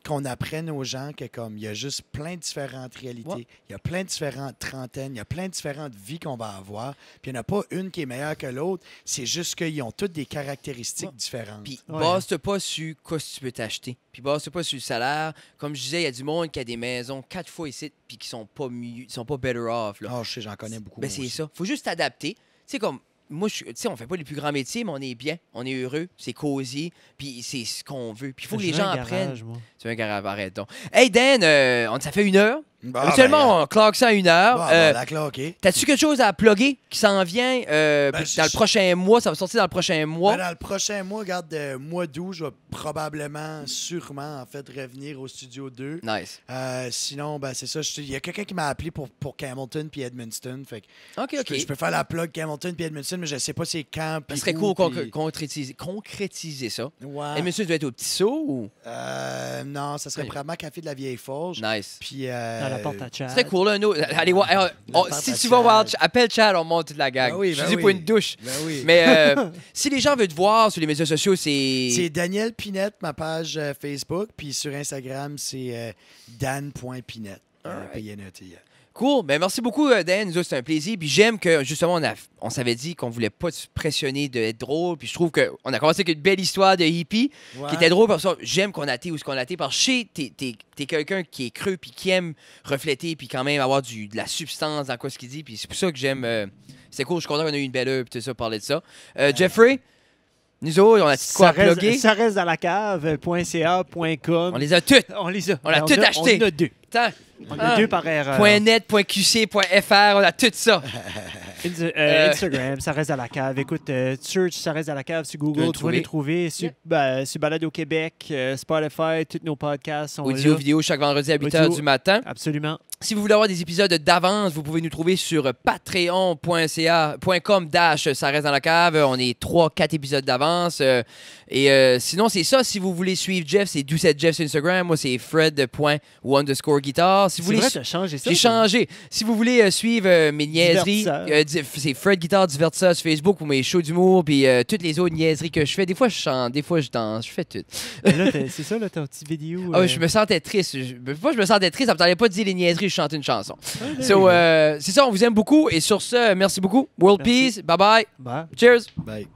qu'on apprenne aux gens que comme il y a juste plein de différentes réalités, il y a plein de différentes trentaines, il y a plein de différentes vies qu'on va avoir. Puis il n'y en a pas une qui est meilleure que l'autre. C'est juste qu'ils ont toutes des caractéristiques différentes. Puis ouais. base pas sur quoi tu peux t'acheter. Puis base pas sur le salaire. Comme je disais, il y a du monde qui a des maisons quatre fois ici puis qui sont pas mieux, sont pas better off. Là. Ah, j'en connais beaucoup. Ben, mais c'est ça. Faut juste s'adapter. C'est comme moi, tu sais, on fait pas les plus grands métiers, mais on est bien, on est heureux, c'est cosy, puis c'est ce qu'on veut. Puis il faut que les gens apprennent. C'est un garage, donc. Hey Dan, euh, on, ça fait une heure. Bon, bah, Habituellement, ben, on claque ça à une heure. Bah, ben, euh, t'as-tu quelque chose à plugger qui s'en vient euh, ben, dans le prochain mois? Ça va sortir dans le prochain mois? dans le prochain mois, regarde, euh, mois d'août, je vais probablement, sûrement, en fait, revenir au Studio 2. Nice. sinon, ben, c'est ça. Il y a quelqu'un qui m'a appelé pour, pour Camilton puis Edmundston. Fait OK. Ok Je, peux faire la plug Camilton puis Edmundston, mais je ne sais pas c'est quand. Ce serait cool concrétiser, concrétiser, ça. Ouais. Edmundston doit être au petit saut ou? non, ça serait probablement Café de la Vieille Forge. Nice. Puis. Euh, c'est cool, là, nous. Allez, voir, euh, si tu vas voir, appelle Chad, on monte toute la gagne. Ben oui, Je ben dis pour une douche. Ben Mais euh, si les gens veulent te voir sur les médias sociaux, c'est. C'est Daniel Pinette, ma page Facebook, puis sur Instagram, c'est dan.pinette. Cool. Ben, merci beaucoup, euh, Dan. Nous c'est un plaisir. Puis j'aime que, justement, on, on s'avait dit qu'on voulait pas se pressionner d'être drôle. Puis je trouve qu'on a commencé avec une belle histoire de hippie qui était drôle. j'aime qu'on a été ou ce qu'on a été. Parce que tu t'es, quelqu'un qui est creux, puis qui aime refléter, puis quand même avoir du, de la substance dans quoi ce qu'il dit. Puis c'est pour ça que j'aime. Euh, c'est cool. Je suis content qu'on ait eu une belle heure, puis tout ça, parler de ça. Euh, Jeffrey? Nous on a tout quoi Ça reste dans la cave.ca.com. On les a toutes. On les a. On a, ben, on a On a deux. On a deux par erreur. Point .net, point .qc, .fr, on a tout ça. Euh, euh. Instagram, ça reste à la cave. Écoute, Church, euh, ça reste à la cave sur Google. Tu vas les trouver. Sur, ben, Balade au Québec, Spotify, tous nos podcasts sont Audio, vidéo, chaque vendredi à 8h du matin. Absolument. Si vous voulez avoir des épisodes d'avance, vous pouvez nous trouver sur patreon.ca.com dash ça reste dans la cave. On est 3-4 épisodes d'avance. et sinon, c'est ça. Si vous voulez suivre Jeff, c'est 17 Jeff sur Instagram. Moi, c'est fred.wonderscore. Guitare. Si vous voulez, changé ça. J'ai changé. Si vous voulez euh, suivre euh, mes niaiseries, euh, c'est Fred Guitar Divertissa sur Facebook ou mes shows d'humour, puis toutes les autres niaiseries que je fais. Des fois, je chante, des fois, je danse, je fais tout. c'est ça, là, ton petit vidéo. Ah je me sentais triste. Je, ben, je me sentais triste, ça me pas de dire les niaiseries, je chantais une chanson. Ah, ben c'est ça, on vous aime beaucoup. Et sur ce, merci beaucoup. World Peace. Bye bye. Bye. Cheers. Bye.